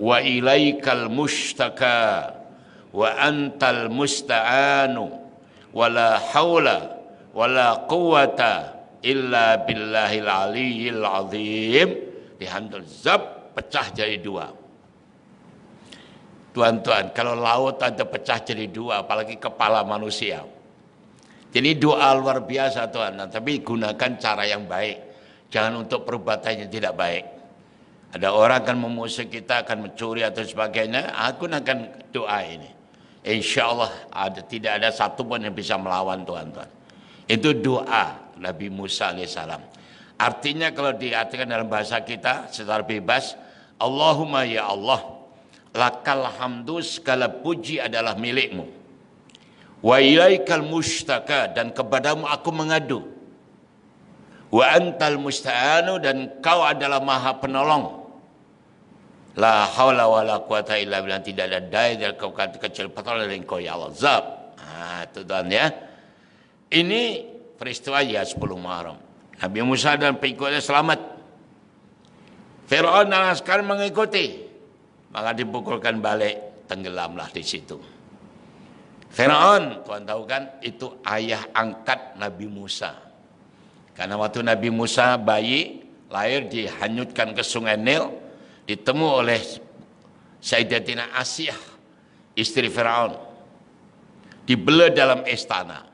وإليك المشتكى وأنت المستعان ولا حول ولا قوة إلا بالله العلي العظيم dihantam zap pecah jadi dua Tuan-tuan, kalau laut ada pecah jadi dua, apalagi kepala manusia. Jadi doa luar biasa Tuhan, nah, tapi gunakan cara yang baik. Jangan untuk perbuatannya tidak baik. Ada orang akan memusuhi kita, akan mencuri atau sebagainya, aku akan doa ini. Insya Allah ada, tidak ada satupun yang bisa melawan Tuhan. Tuhan. Itu doa Nabi Musa alaihissalam. Artinya kalau diartikan dalam bahasa kita secara bebas, Allahumma ya Allah, lakal hamdu segala puji adalah milikmu. Wa ilaikal mustaka dan kepadamu aku mengadu. Wa antal musta'anu dan kau adalah maha penolong. La hawla wa la quwata illa billah tidak ada daya dan kau kecil pertolongan dari engkau ya Allah. Zab. Nah, itu tuan ya. Ini peristiwa ya 10 Muharram. Nabi Musa dan pengikutnya selamat. Fir'aun dan askar mengikuti. Maka dipukulkan balik, tenggelamlah di situ. Fir'aun, Tuhan tahu kan, itu ayah angkat Nabi Musa. Karena waktu Nabi Musa bayi, lahir dihanyutkan ke sungai Nil, ditemu oleh Sayyidatina Asiyah, istri Fir'aun. Dibelah dalam istana.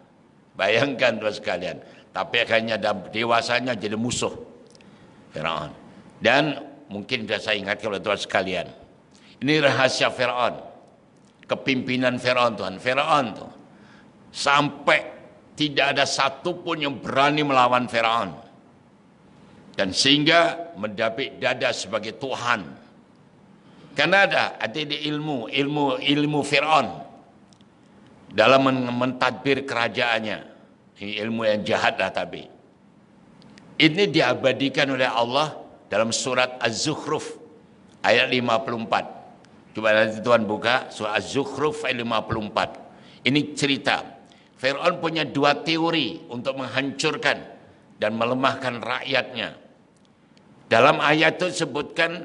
Bayangkan tuan sekalian, tapi akhirnya dewasanya jadi musuh Fir'aun. Dan mungkin sudah saya ingatkan oleh Tuhan sekalian. Ini rahasia Fir'aun. Kepimpinan Fir'aun Tuhan. Fir'aun tuh. Sampai tidak ada satupun yang berani melawan Fir'aun. Dan sehingga mendapik dada sebagai Tuhan. Karena ada, ada di ilmu, ilmu, ilmu Fir'aun. Dalam mentadbir kerajaannya ini ilmu yang jahat lah tabi. Ini diabadikan oleh Allah dalam surat Az-Zukhruf ayat 54. Coba nanti Tuhan buka surat Az-Zukhruf ayat 54. Ini cerita. Fir'aun punya dua teori untuk menghancurkan dan melemahkan rakyatnya. Dalam ayat itu sebutkan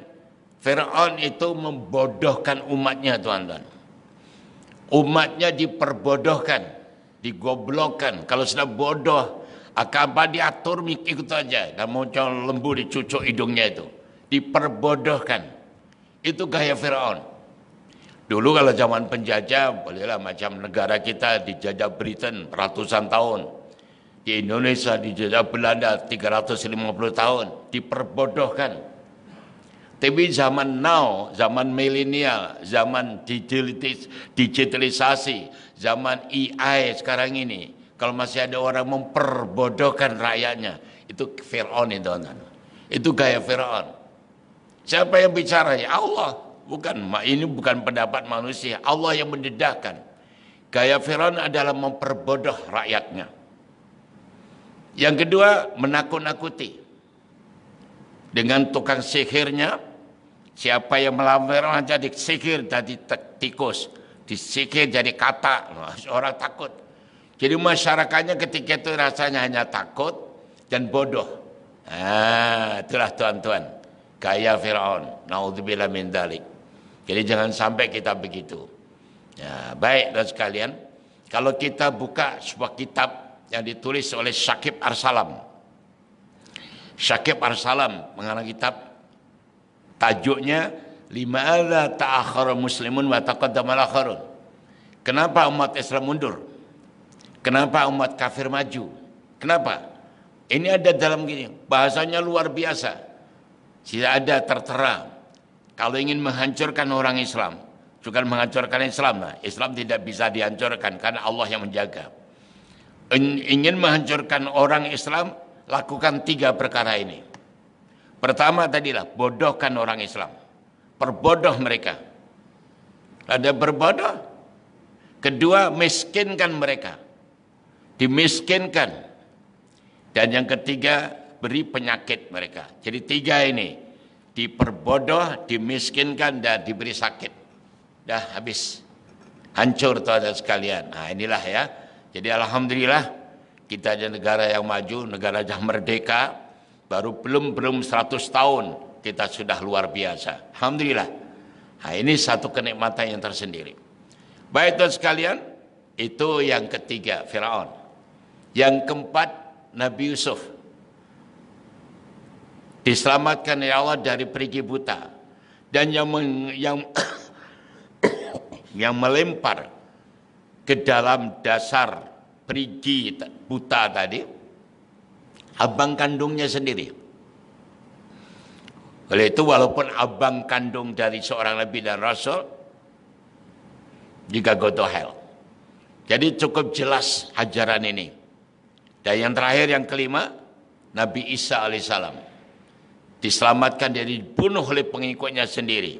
Fir'aun itu membodohkan umatnya Tuhan Tuhan. Umatnya diperbodohkan digoblokkan. Kalau sudah bodoh, apa diatur ikut aja. Dan muncul lembu dicucuk hidungnya itu. Diperbodohkan. Itu gaya Fir'aun. Dulu kalau zaman penjajah, bolehlah macam negara kita dijajah Britain ratusan tahun. Di Indonesia dijajah Belanda 350 tahun. Diperbodohkan tapi zaman now, zaman milenial, zaman digitalisasi, zaman AI sekarang ini, kalau masih ada orang memperbodohkan rakyatnya, itu Fir'aun itu. Itu gaya Fir'aun. Siapa yang bicara? Ya Allah. Bukan, ini bukan pendapat manusia. Allah yang mendedahkan. Gaya Fir'aun adalah memperbodoh rakyatnya. Yang kedua, menakut-nakuti. Dengan tukang sihirnya, Siapa yang melawan orang jadi sikir jadi tikus, disikir jadi kata, orang takut. Jadi masyarakatnya ketika itu rasanya hanya takut dan bodoh. Ah, itulah tuan-tuan. Gaya Fir'aun. Naudzubillah min dalik. Jadi jangan sampai kita begitu. Ya, baik dan sekalian. Kalau kita buka sebuah kitab yang ditulis oleh Syakib Arsalam. Syakib Arsalam mengarang kitab Tajuknya lima ala ta'akhir muslimun wa taqaddam al Kenapa umat Islam mundur? Kenapa umat kafir maju? Kenapa? Ini ada dalam gini, bahasanya luar biasa. Tidak ada tertera. Kalau ingin menghancurkan orang Islam, juga menghancurkan Islam. Nah, Islam tidak bisa dihancurkan karena Allah yang menjaga. In, ingin menghancurkan orang Islam, lakukan tiga perkara ini. Pertama tadilah bodohkan orang Islam. Perbodoh mereka. Ada berbodoh. Kedua miskinkan mereka. Dimiskinkan. Dan yang ketiga beri penyakit mereka. Jadi tiga ini diperbodoh, dimiskinkan dan diberi sakit. Dah habis. Hancur tuh ada sekalian. Nah inilah ya. Jadi alhamdulillah kita ada negara yang maju, negara yang merdeka, Baru belum belum 100 tahun kita sudah luar biasa. Alhamdulillah. Nah, ini satu kenikmatan yang tersendiri. Baik Tuhan sekalian, itu yang ketiga Firaun. Yang keempat Nabi Yusuf. Diselamatkan ya Allah dari perigi buta dan yang meng, yang yang melempar ke dalam dasar perigi buta tadi abang kandungnya sendiri. Oleh itu walaupun abang kandung dari seorang Nabi dan Rasul juga go to hell. Jadi cukup jelas ajaran ini. Dan yang terakhir yang kelima Nabi Isa alaihissalam diselamatkan dari dibunuh oleh pengikutnya sendiri.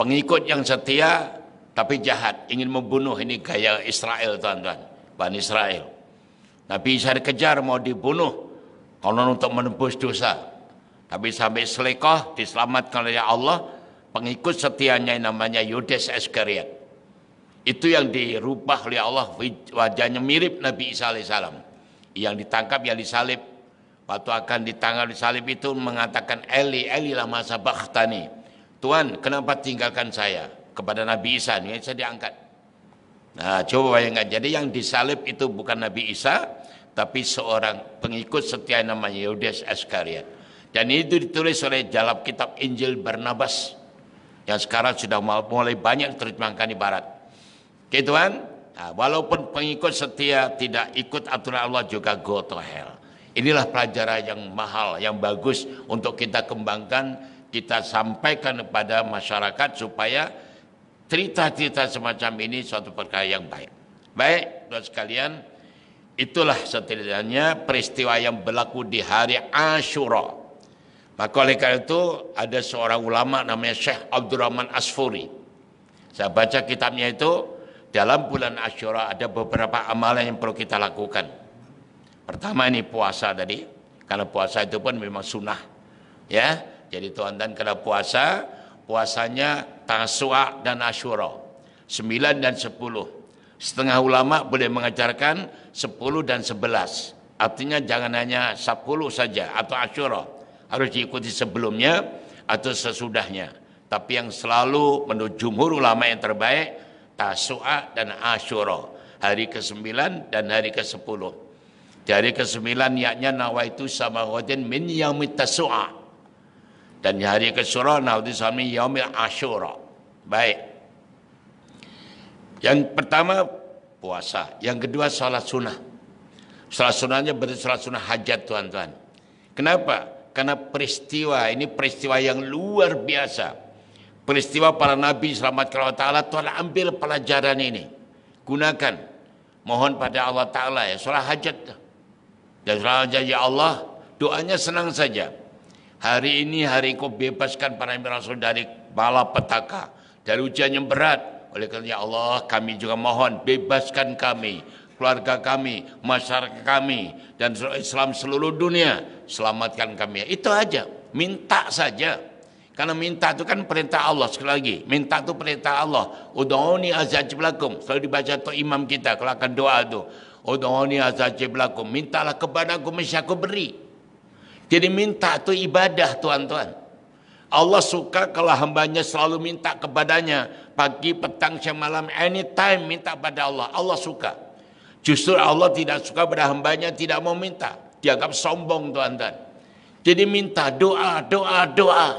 Pengikut yang setia tapi jahat ingin membunuh ini gaya Israel tuan-tuan, Bani Israel. Nabi Isa dikejar mau dibunuh kalau untuk menebus dosa. Tapi sampai selekoh diselamatkan oleh Allah. Pengikut setianya yang namanya Yudas Iskariot. Itu yang dirubah oleh Allah wajahnya mirip Nabi Isa alaihissalam. Yang ditangkap yang disalib. Waktu akan ditangkap disalib itu mengatakan Eli, Eli masa baktani, Tuhan kenapa tinggalkan saya kepada Nabi Isa? Ini saya diangkat. Nah coba bayangkan. Jadi yang disalib itu bukan Nabi Isa tapi seorang pengikut setia namanya Yudas Iskariot. Dan itu ditulis oleh dalam kitab Injil Barnabas yang sekarang sudah mulai banyak diterjemahkan di barat. Gitu kan? Nah, walaupun pengikut setia tidak ikut aturan Allah juga go to hell. Inilah pelajaran yang mahal, yang bagus untuk kita kembangkan, kita sampaikan kepada masyarakat supaya cerita-cerita semacam ini suatu perkara yang baik. Baik, buat sekalian, Itulah setidaknya peristiwa yang berlaku di hari Ashura. Maka oleh karena itu ada seorang ulama namanya Syekh Abdurrahman Asfuri. Saya baca kitabnya itu dalam bulan Ashura ada beberapa amalan yang perlu kita lakukan. Pertama ini puasa tadi, karena puasa itu pun memang sunnah. Ya, jadi Tuhan dan kena puasa, puasanya Tasua dan Ashura. 9 dan 10. Setengah ulama boleh mengajarkan 10 dan 11. Artinya jangan hanya 10 saja atau asyura. Harus diikuti sebelumnya atau sesudahnya. Tapi yang selalu menurut jumhur ulama yang terbaik Tasu'a dan Asyura. Hari ke-9 dan hari ke-10. dari ke-9 yaknya nawaitu sama wadin min yaumit tasu'a. Dan di hari ke-10 nawaitu sama yaumil Asyura. Baik. Yang pertama puasa, yang kedua sholat sunnah. Sholat sunnahnya berarti sholat sunnah hajat tuan-tuan. Kenapa? Karena peristiwa ini peristiwa yang luar biasa. Peristiwa para nabi selamat kalau taala Tuhan ambil pelajaran ini. Gunakan. Mohon pada Allah taala ya sholat hajat. Dan sholat hajat ya Allah, doanya senang saja. Hari ini hari kau bebaskan para nabi rasul dari bala petaka, dari ujian yang berat, oleh karena ya Allah kami juga mohon bebaskan kami, keluarga kami, masyarakat kami dan Islam seluruh dunia selamatkan kami. Itu aja, minta saja. Karena minta itu kan perintah Allah sekali lagi. Minta itu perintah Allah. udhoni azajib lakum. Selalu dibaca itu imam kita kalau akan doa itu. udhoni azajib lakum. Mintalah kepadaku mesti aku beri. Jadi minta itu ibadah tuan-tuan. Allah suka kalau hambanya selalu minta kepadanya. Pagi, petang, siang, malam, anytime minta pada Allah. Allah suka. Justru Allah tidak suka pada hambanya, tidak mau minta. Dianggap sombong tuan-tuan. Jadi minta doa, doa, doa.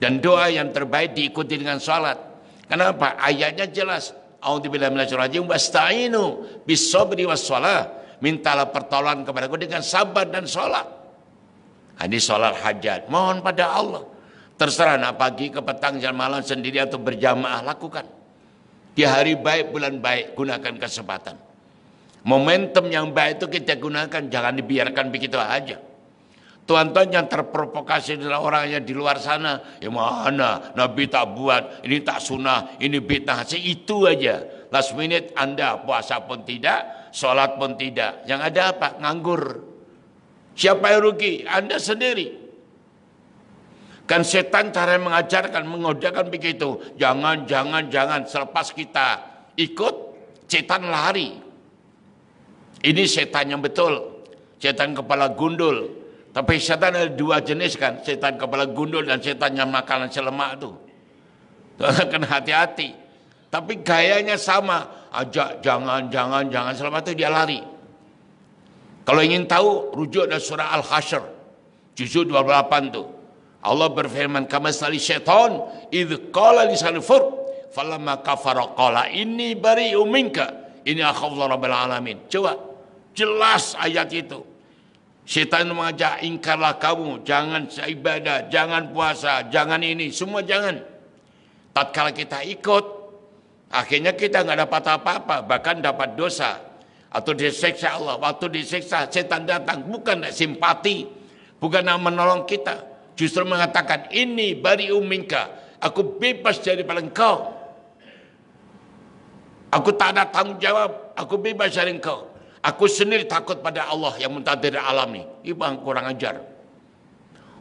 Dan doa yang terbaik diikuti dengan salat. Kenapa? Ayatnya jelas. A'udzubillahiminasyurajim. Wasta'inu bisabri wassalah. Mintalah pertolongan kepadaku dengan sabar dan salat. Ini sholat hajat. Mohon pada Allah. Terserah nak pagi ke petang jam malam sendiri atau berjamaah lakukan. Di hari baik bulan baik gunakan kesempatan. Momentum yang baik itu kita gunakan jangan dibiarkan begitu aja. Tuan-tuan yang terprovokasi adalah orang yang di luar sana. Ya mana, Nabi tak buat, ini tak sunnah, ini bid'ah. Itu aja. Last minute Anda puasa pun tidak, sholat pun tidak. Yang ada apa? Nganggur. Siapa yang rugi? Anda sendiri. Kan setan cara mengajarkan, mengodakan begitu. Jangan, jangan, jangan. Selepas kita ikut, setan lari. Ini setan yang betul. Setan kepala gundul. Tapi setan ada dua jenis kan. Setan kepala gundul dan setan yang makanan selemak itu. Kan hati-hati. Tapi gayanya sama. Ajak, jangan, jangan, jangan. Selama itu dia lari. Kalau ingin tahu rujuk dari surah Al-Hasyr juzul 28 tuh. Allah berfirman kama sali syaitan idh qala lisan fur falamma kafara qala Ini bari uminka, ini akhafullah rabbil alamin. Coba jelas ayat itu. Syaitan mengajak ingkarlah kamu, jangan ibadah, jangan puasa, jangan ini, semua jangan. Tatkala kita ikut, akhirnya kita nggak dapat apa-apa, bahkan dapat dosa atau disiksa Allah, waktu disiksa setan datang bukan simpati, bukan menolong kita, justru mengatakan ini bari umingka, aku bebas dari engkau. Aku tak ada tanggung jawab, aku bebas dari engkau. Aku sendiri takut pada Allah yang mentadir alam ini. Ibang kurang ajar.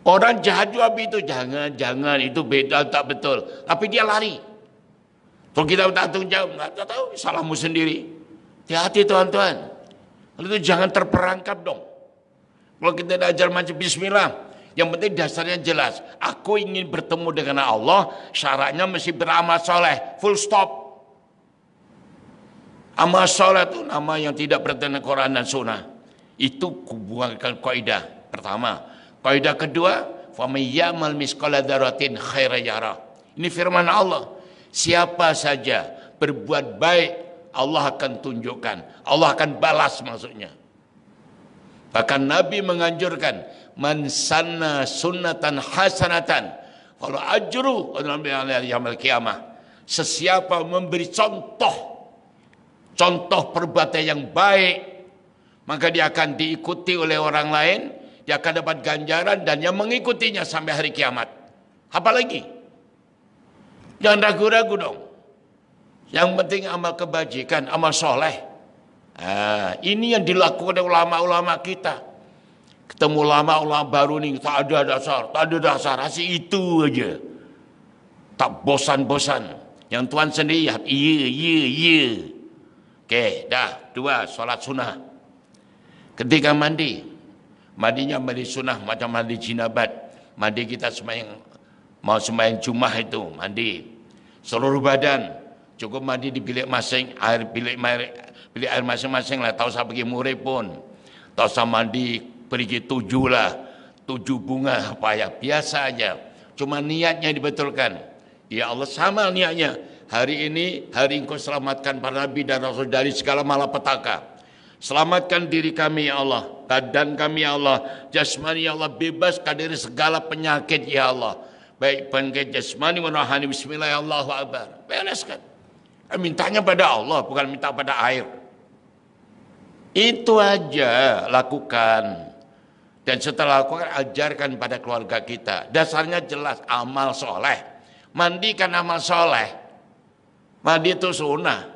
Orang jahat juga itu jangan, jangan itu beda tak betul. Tapi dia lari. Kalau kita tak tanggung jawab, nggak tahu salahmu sendiri. Hati-hati tuan-tuan. Lalu itu jangan terperangkap dong. Kalau kita diajar macam bismillah, yang penting dasarnya jelas. Aku ingin bertemu dengan Allah, syaratnya mesti beramal soleh. Full stop. Amal soleh itu nama yang tidak bertanya Quran dan Sunnah. Itu kubuangkan kaidah pertama. Kaidah kedua, famiyamal miskola daratin khairayara. Ini firman Allah. Siapa saja berbuat baik Allah akan tunjukkan. Allah akan balas maksudnya. Bahkan Nabi menganjurkan man sanna sunnatan hasanatan kalau ajru yaumil kiamah. Sesiapa memberi contoh contoh perbuatan yang baik maka dia akan diikuti oleh orang lain, dia akan dapat ganjaran dan yang mengikutinya sampai hari kiamat. Apalagi? Jangan ragu-ragu dong. Yang penting amal kebajikan, amal soleh. Nah, ini yang dilakukan oleh ulama-ulama kita. Ketemu ulama-ulama baru nih, tak ada dasar, tak ada dasar, hasil itu aja. Tak bosan-bosan. Yang Tuhan sendiri, ya, iya, iya, iya. Oke, dah. Dua, sholat sunnah. Ketika mandi, mandinya mandi sunnah macam mandi jinabat. Mandi kita sembahyang, mau sembahyang jumah itu, mandi. Seluruh badan, Cukup mandi di bilik masing, air bilik air, bilik air masing-masing lah. Tahu saya pergi murai pun. Tahu sama mandi pergi tujuh lah. Tujuh bunga apa ya. Biasa aja. Cuma niatnya dibetulkan. Ya Allah sama niatnya. Hari ini, hari engkau selamatkan para nabi dan rasul dari segala malapetaka. Selamatkan diri kami ya Allah, badan kami ya Allah, jasmani ya Allah, bebaskan dari segala penyakit ya Allah. Baik penyakit jasmani dan rohani, bismillahirrahmanirrahim. Bereskan. Eh, mintanya pada Allah, bukan minta pada air. Itu aja lakukan. Dan setelah lakukan, ajarkan pada keluarga kita. Dasarnya jelas, amal soleh. Mandikan amal soleh. Mandi itu sunnah.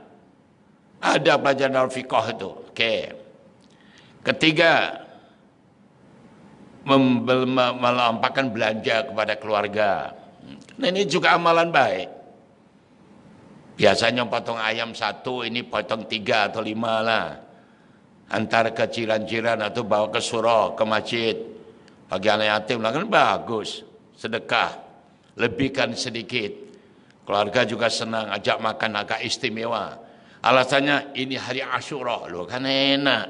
Ada pelajaran al fikoh itu. Oke. Ketiga, melampakkan belanja kepada keluarga. Nah, ini juga amalan baik. Biasanya potong ayam satu, ini potong tiga atau lima lah. Antar ke ciran-ciran atau bawa ke surau, ke masjid. Bagi anak yatim lah kan bagus. Sedekah. Lebihkan sedikit. Keluarga juga senang, ajak makan agak istimewa. Alasannya ini hari Ashura loh, kan enak.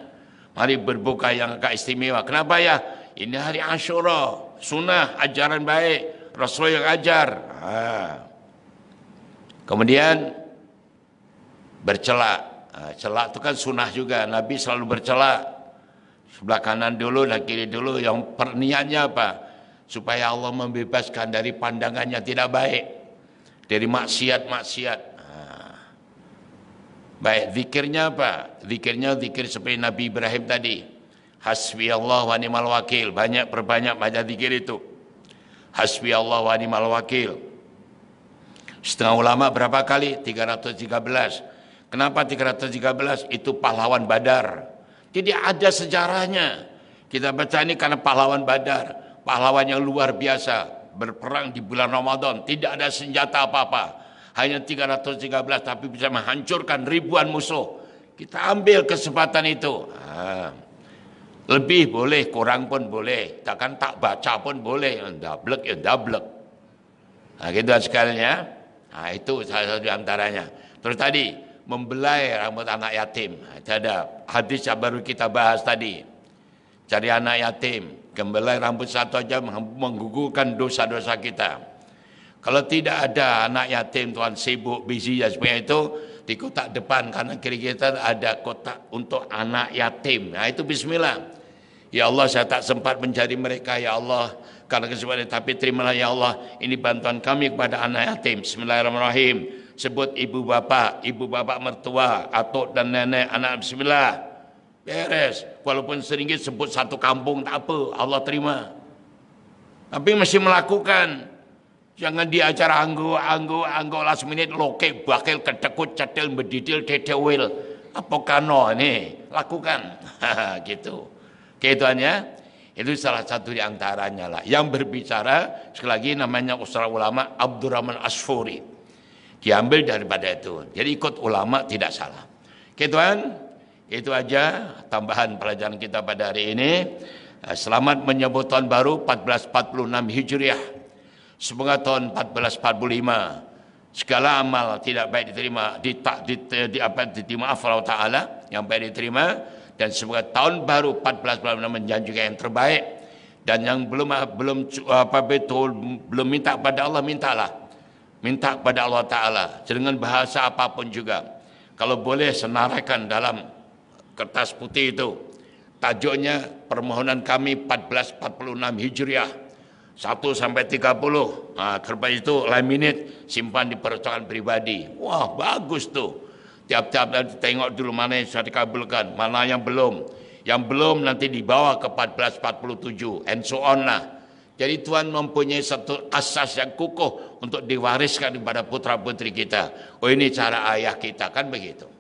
Mari berbuka yang agak istimewa. Kenapa ya? Ini hari Ashura, sunnah, ajaran baik, Rasul yang ajar. Ah. Kemudian bercelak. Nah, celak itu kan sunnah juga. Nabi selalu bercelak. Sebelah kanan dulu dan kiri dulu. Yang perniannya apa? Supaya Allah membebaskan dari pandangannya tidak baik. Dari maksiat-maksiat. Nah. Baik, zikirnya apa? Zikirnya zikir seperti Nabi Ibrahim tadi. Hasbi Allah wa ni'mal wakil. Banyak perbanyak baca zikir itu. Hasbi Allah wa ni'mal wakil Setengah ulama berapa kali? 313. Kenapa 313? Itu pahlawan badar. Jadi ada sejarahnya. Kita baca ini karena pahlawan badar. Pahlawan yang luar biasa. Berperang di bulan Ramadan. Tidak ada senjata apa-apa. Hanya 313 tapi bisa menghancurkan ribuan musuh. Kita ambil kesempatan itu. Ah. Lebih boleh, kurang pun boleh. Takkan tak baca pun boleh. Dablek ya dablek. Nah gitu sekalian ya. Nah, itu salah satu antaranya. Terus tadi membelai rambut anak yatim. Ah, itu ada hadis yang baru kita bahas tadi. Cari anak yatim, gembelai rambut satu aja menggugurkan dosa-dosa kita. Kalau tidak ada anak yatim tuan sibuk busy dan sebagainya itu di kotak depan kanan kiri kita ada kotak untuk anak yatim. Nah itu bismillah. Ya Allah saya tak sempat mencari mereka ya Allah karena kesempatan tapi terimalah ya Allah ini bantuan kami kepada anak yatim Bismillahirrahmanirrahim sebut ibu bapak ibu bapak mertua atuk dan nenek anak bismillah beres walaupun seringgit sebut satu kampung tak apa Allah terima tapi masih melakukan jangan di acara anggo anggo anggo last minute loke bakil kedekut cetil bedidil dedewil apa kano nih lakukan gitu gitu itu salah satu di antaranya lah. Yang berbicara sekali lagi namanya usra ulama Abdurrahman Asfuri. Diambil daripada itu. Jadi ikut ulama tidak salah. Oke Tuhan, itu aja tambahan pelajaran kita pada hari ini. Eh, selamat menyambut tahun baru 1446 Hijriah. Semoga tahun 1445 segala amal tidak baik diterima di, di, di apa diterima Allah Taala yang baik diterima dan semoga tahun baru 1446 menjanjikan yang terbaik dan yang belum belum apa betul belum minta pada Allah mintalah minta pada Allah taala dengan bahasa apapun juga kalau boleh senarakan dalam kertas putih itu tajuknya permohonan kami 1446 Hijriah 1 sampai 30 nah, kerbau itu laminate simpan di perusahaan pribadi wah bagus tuh Tiap-tiap nanti tengok dulu mana yang sudah dikabulkan, mana yang belum. Yang belum nanti dibawa ke 1447 and so on lah. Jadi Tuhan mempunyai satu asas yang kukuh untuk diwariskan kepada putra-putri kita. Oh ini cara ayah kita kan begitu.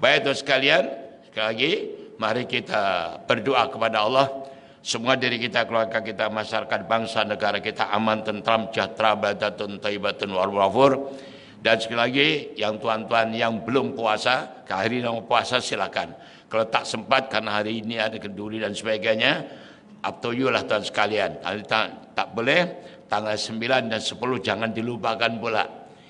Baik itu sekalian, sekali lagi mari kita berdoa kepada Allah semua diri kita, keluarga kita, masyarakat, bangsa, negara kita aman, tentram, sejahtera, badatun, taibatun, warwafur. Dan sekali lagi yang tuan-tuan yang belum puasa, ke hari yang mau puasa silakan. Kalau tak sempat karena hari ini ada kenduri dan sebagainya, up to you lah tuan sekalian. Kalau tak, tak boleh, tanggal 9 dan 10 jangan dilupakan pula.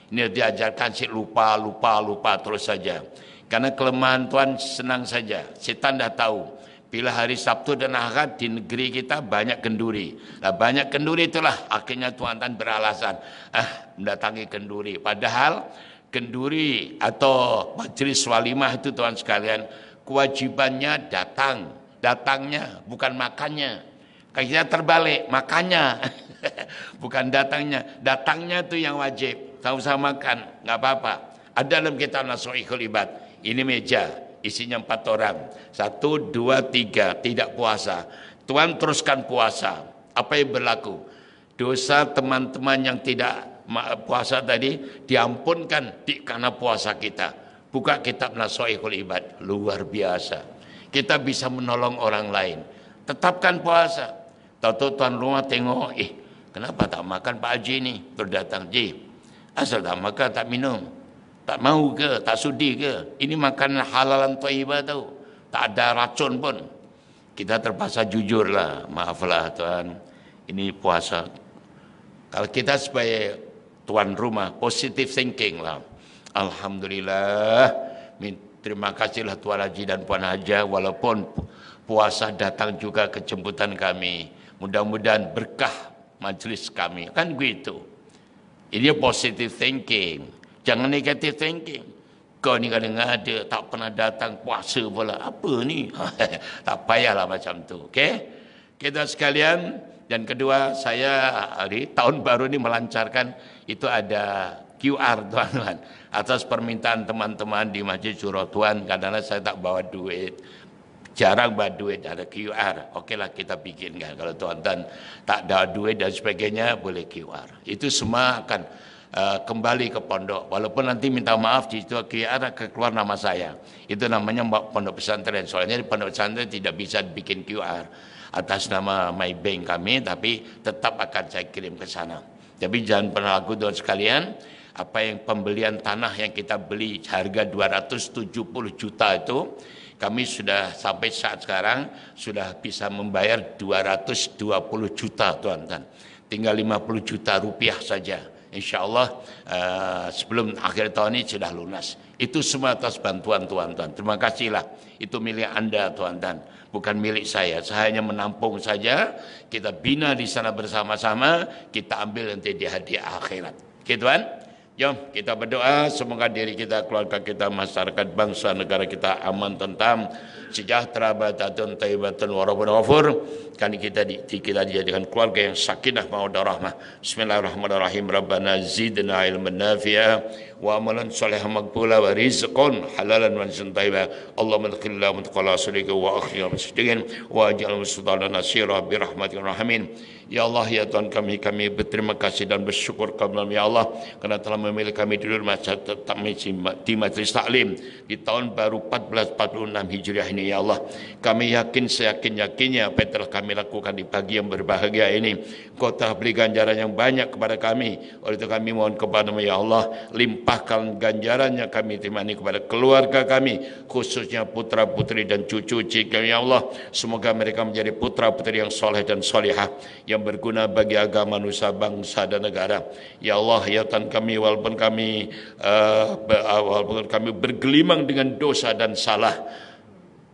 Ini diajarkan si lupa, lupa, lupa terus saja. Karena kelemahan tuan senang saja. Setan dah tahu. Bila hari Sabtu dan Ahad di negeri kita banyak kenduri. Nah, banyak kenduri itulah akhirnya Tuhan Tan beralasan, ah mendatangi kenduri. Padahal kenduri atau majelis walimah itu Tuhan sekalian kewajibannya datang. Datangnya bukan makannya. Kayaknya terbalik, makannya. bukan datangnya. Datangnya itu yang wajib. Tahu sama makan, nggak apa-apa. Ada dalam kitab Nasuhikul Ibad. Ini meja, isinya empat orang. Satu, dua, tiga, tidak puasa. Tuhan teruskan puasa. Apa yang berlaku? Dosa teman-teman yang tidak puasa tadi diampunkan di, karena puasa kita. Buka kitab Nasoihul Ibad, luar biasa. Kita bisa menolong orang lain. Tetapkan puasa. Tahu tuan rumah tengok, eh kenapa tak makan Pak Haji ini? Terdatang, Ji, asal tak makan tak minum Tak mau ke? Tak sudi ke? Ini makan halalan toibah tau. Tak ada racun pun. Kita terpaksa jujur lah. Maaflah Tuhan. Ini puasa. Kalau kita supaya tuan rumah, positive thinking lah. Alhamdulillah. Terima kasihlah Tuan Haji dan Puan Haja walaupun puasa datang juga kejemputan kami. Mudah-mudahan berkah majelis kami. Kan begitu. Ini positive thinking. Jangan negative thinking. Kau ni kadang ada tak pernah datang puasa pula. Apa ni? tak payahlah macam tu. Okey? Kita sekalian dan kedua saya hari tahun baru ini melancarkan itu ada QR tuan-tuan atas permintaan teman-teman di Masjid Surau Tuhan karena saya tak bawa duit jarang bawa duit ada QR lah kita bikin kan. kalau tuan-tuan tak ada duit dan sebagainya boleh QR itu semua akan Eh, kembali ke pondok walaupun nanti minta maaf di situ ada keluar nama saya itu namanya pondok pesantren soalnya di pondok pesantren tidak bisa bikin QR atas nama my bank kami tapi tetap akan saya kirim ke sana tapi jangan pernah aku don sekalian apa yang pembelian tanah yang kita beli harga 270 juta itu kami sudah sampai saat sekarang sudah bisa membayar 220 juta tuan-tuan tinggal 50 juta rupiah saja Insya Allah uh, eh, sebelum akhir tahun ini sudah lunas. Itu semua atas bantuan tuan-tuan. Terima kasihlah. Itu milik Anda tuan-tuan, Bukan milik saya. Saya hanya menampung saja. Kita bina di sana bersama-sama. Kita ambil nanti di hadiah akhirat. Oke tuan. Jom kita berdoa semoga diri kita, keluarga kita, masyarakat, bangsa, negara kita aman, tentram, sejahtera batatun taibatun warabun ghafur kan kita di, kita dijadikan keluarga yang sakinah mawaddah rahmah bismillahirrahmanirrahim rabbana zidna ilman nafi'a wa amalan salih magpula wa rizqon halalan wa rizqan Allah Allahumma wa mutqala sulika wa akhrina masjidin wa aj'al musdalana nasira birahmati rahmatika Ya Allah ya Tuhan kami kami berterima kasih dan bersyukur kami ya Allah karena telah memilih kami duduk masa tetap di majelis taklim di tahun baru 1446 Hijriah ini ya Allah kami yakin seyakin yakinnya apa yang telah kami lakukan di pagi yang berbahagia ini Kau telah beri ganjaran yang banyak kepada kami oleh itu kami mohon kepadamu ya Allah limpah akan ganjarannya kami timani kepada keluarga kami khususnya putra putri dan cucu cucu ya Allah semoga mereka menjadi putra putri yang soleh dan solehah yang berguna bagi agama nusa bangsa dan negara ya Allah ya Tuhan kami walaupun kami uh, walaupun kami bergelimang dengan dosa dan salah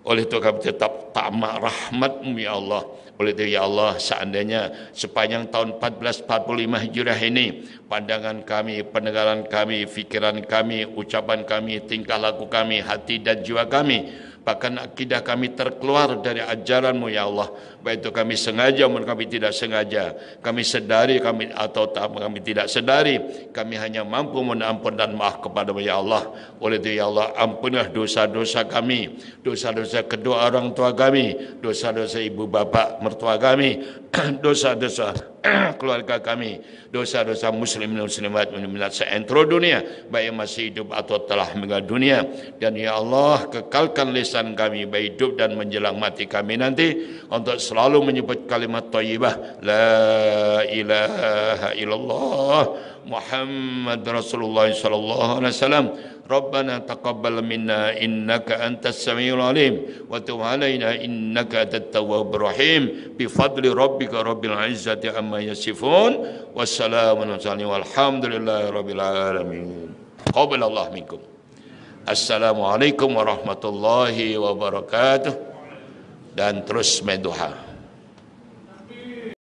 oleh itu kami tetap tamak rahmatmu ya Allah Oleh itu ya Allah seandainya sepanjang tahun 1445 Hijrah ini pandangan kami, pendengaran kami, fikiran kami, ucapan kami, tingkah laku kami, hati dan jiwa kami bahkan akidah kami terkeluar dari ajaranmu ya Allah baik itu kami sengaja maupun kami tidak sengaja kami sedari kami atau tak, kami tidak sedari kami hanya mampu menampun dan maaf kepada ya Allah oleh itu ya Allah ampunlah dosa-dosa kami dosa-dosa kedua orang tua kami dosa-dosa ibu bapa mertua kami dosa-dosa keluarga kami dosa-dosa muslim dan muslimat meninggal seantero dunia baik yang masih hidup atau telah meninggal dunia dan ya Allah kekalkan lisan kami baik hidup dan menjelang mati kami nanti untuk selalu menyebut kalimat thayyibah la ilaha illallah محمد رسول الله صلى الله عليه وسلم ربنا تقبل منا إنك أنت السميع العليم وتب علينا إنك أنت التواب الرحيم بفضل ربك رب العزة عما يصفون والسلام عليكم والحمد لله رب العالمين قبل الله منكم السلام عليكم ورحمة الله وبركاته dan terus menduha. duha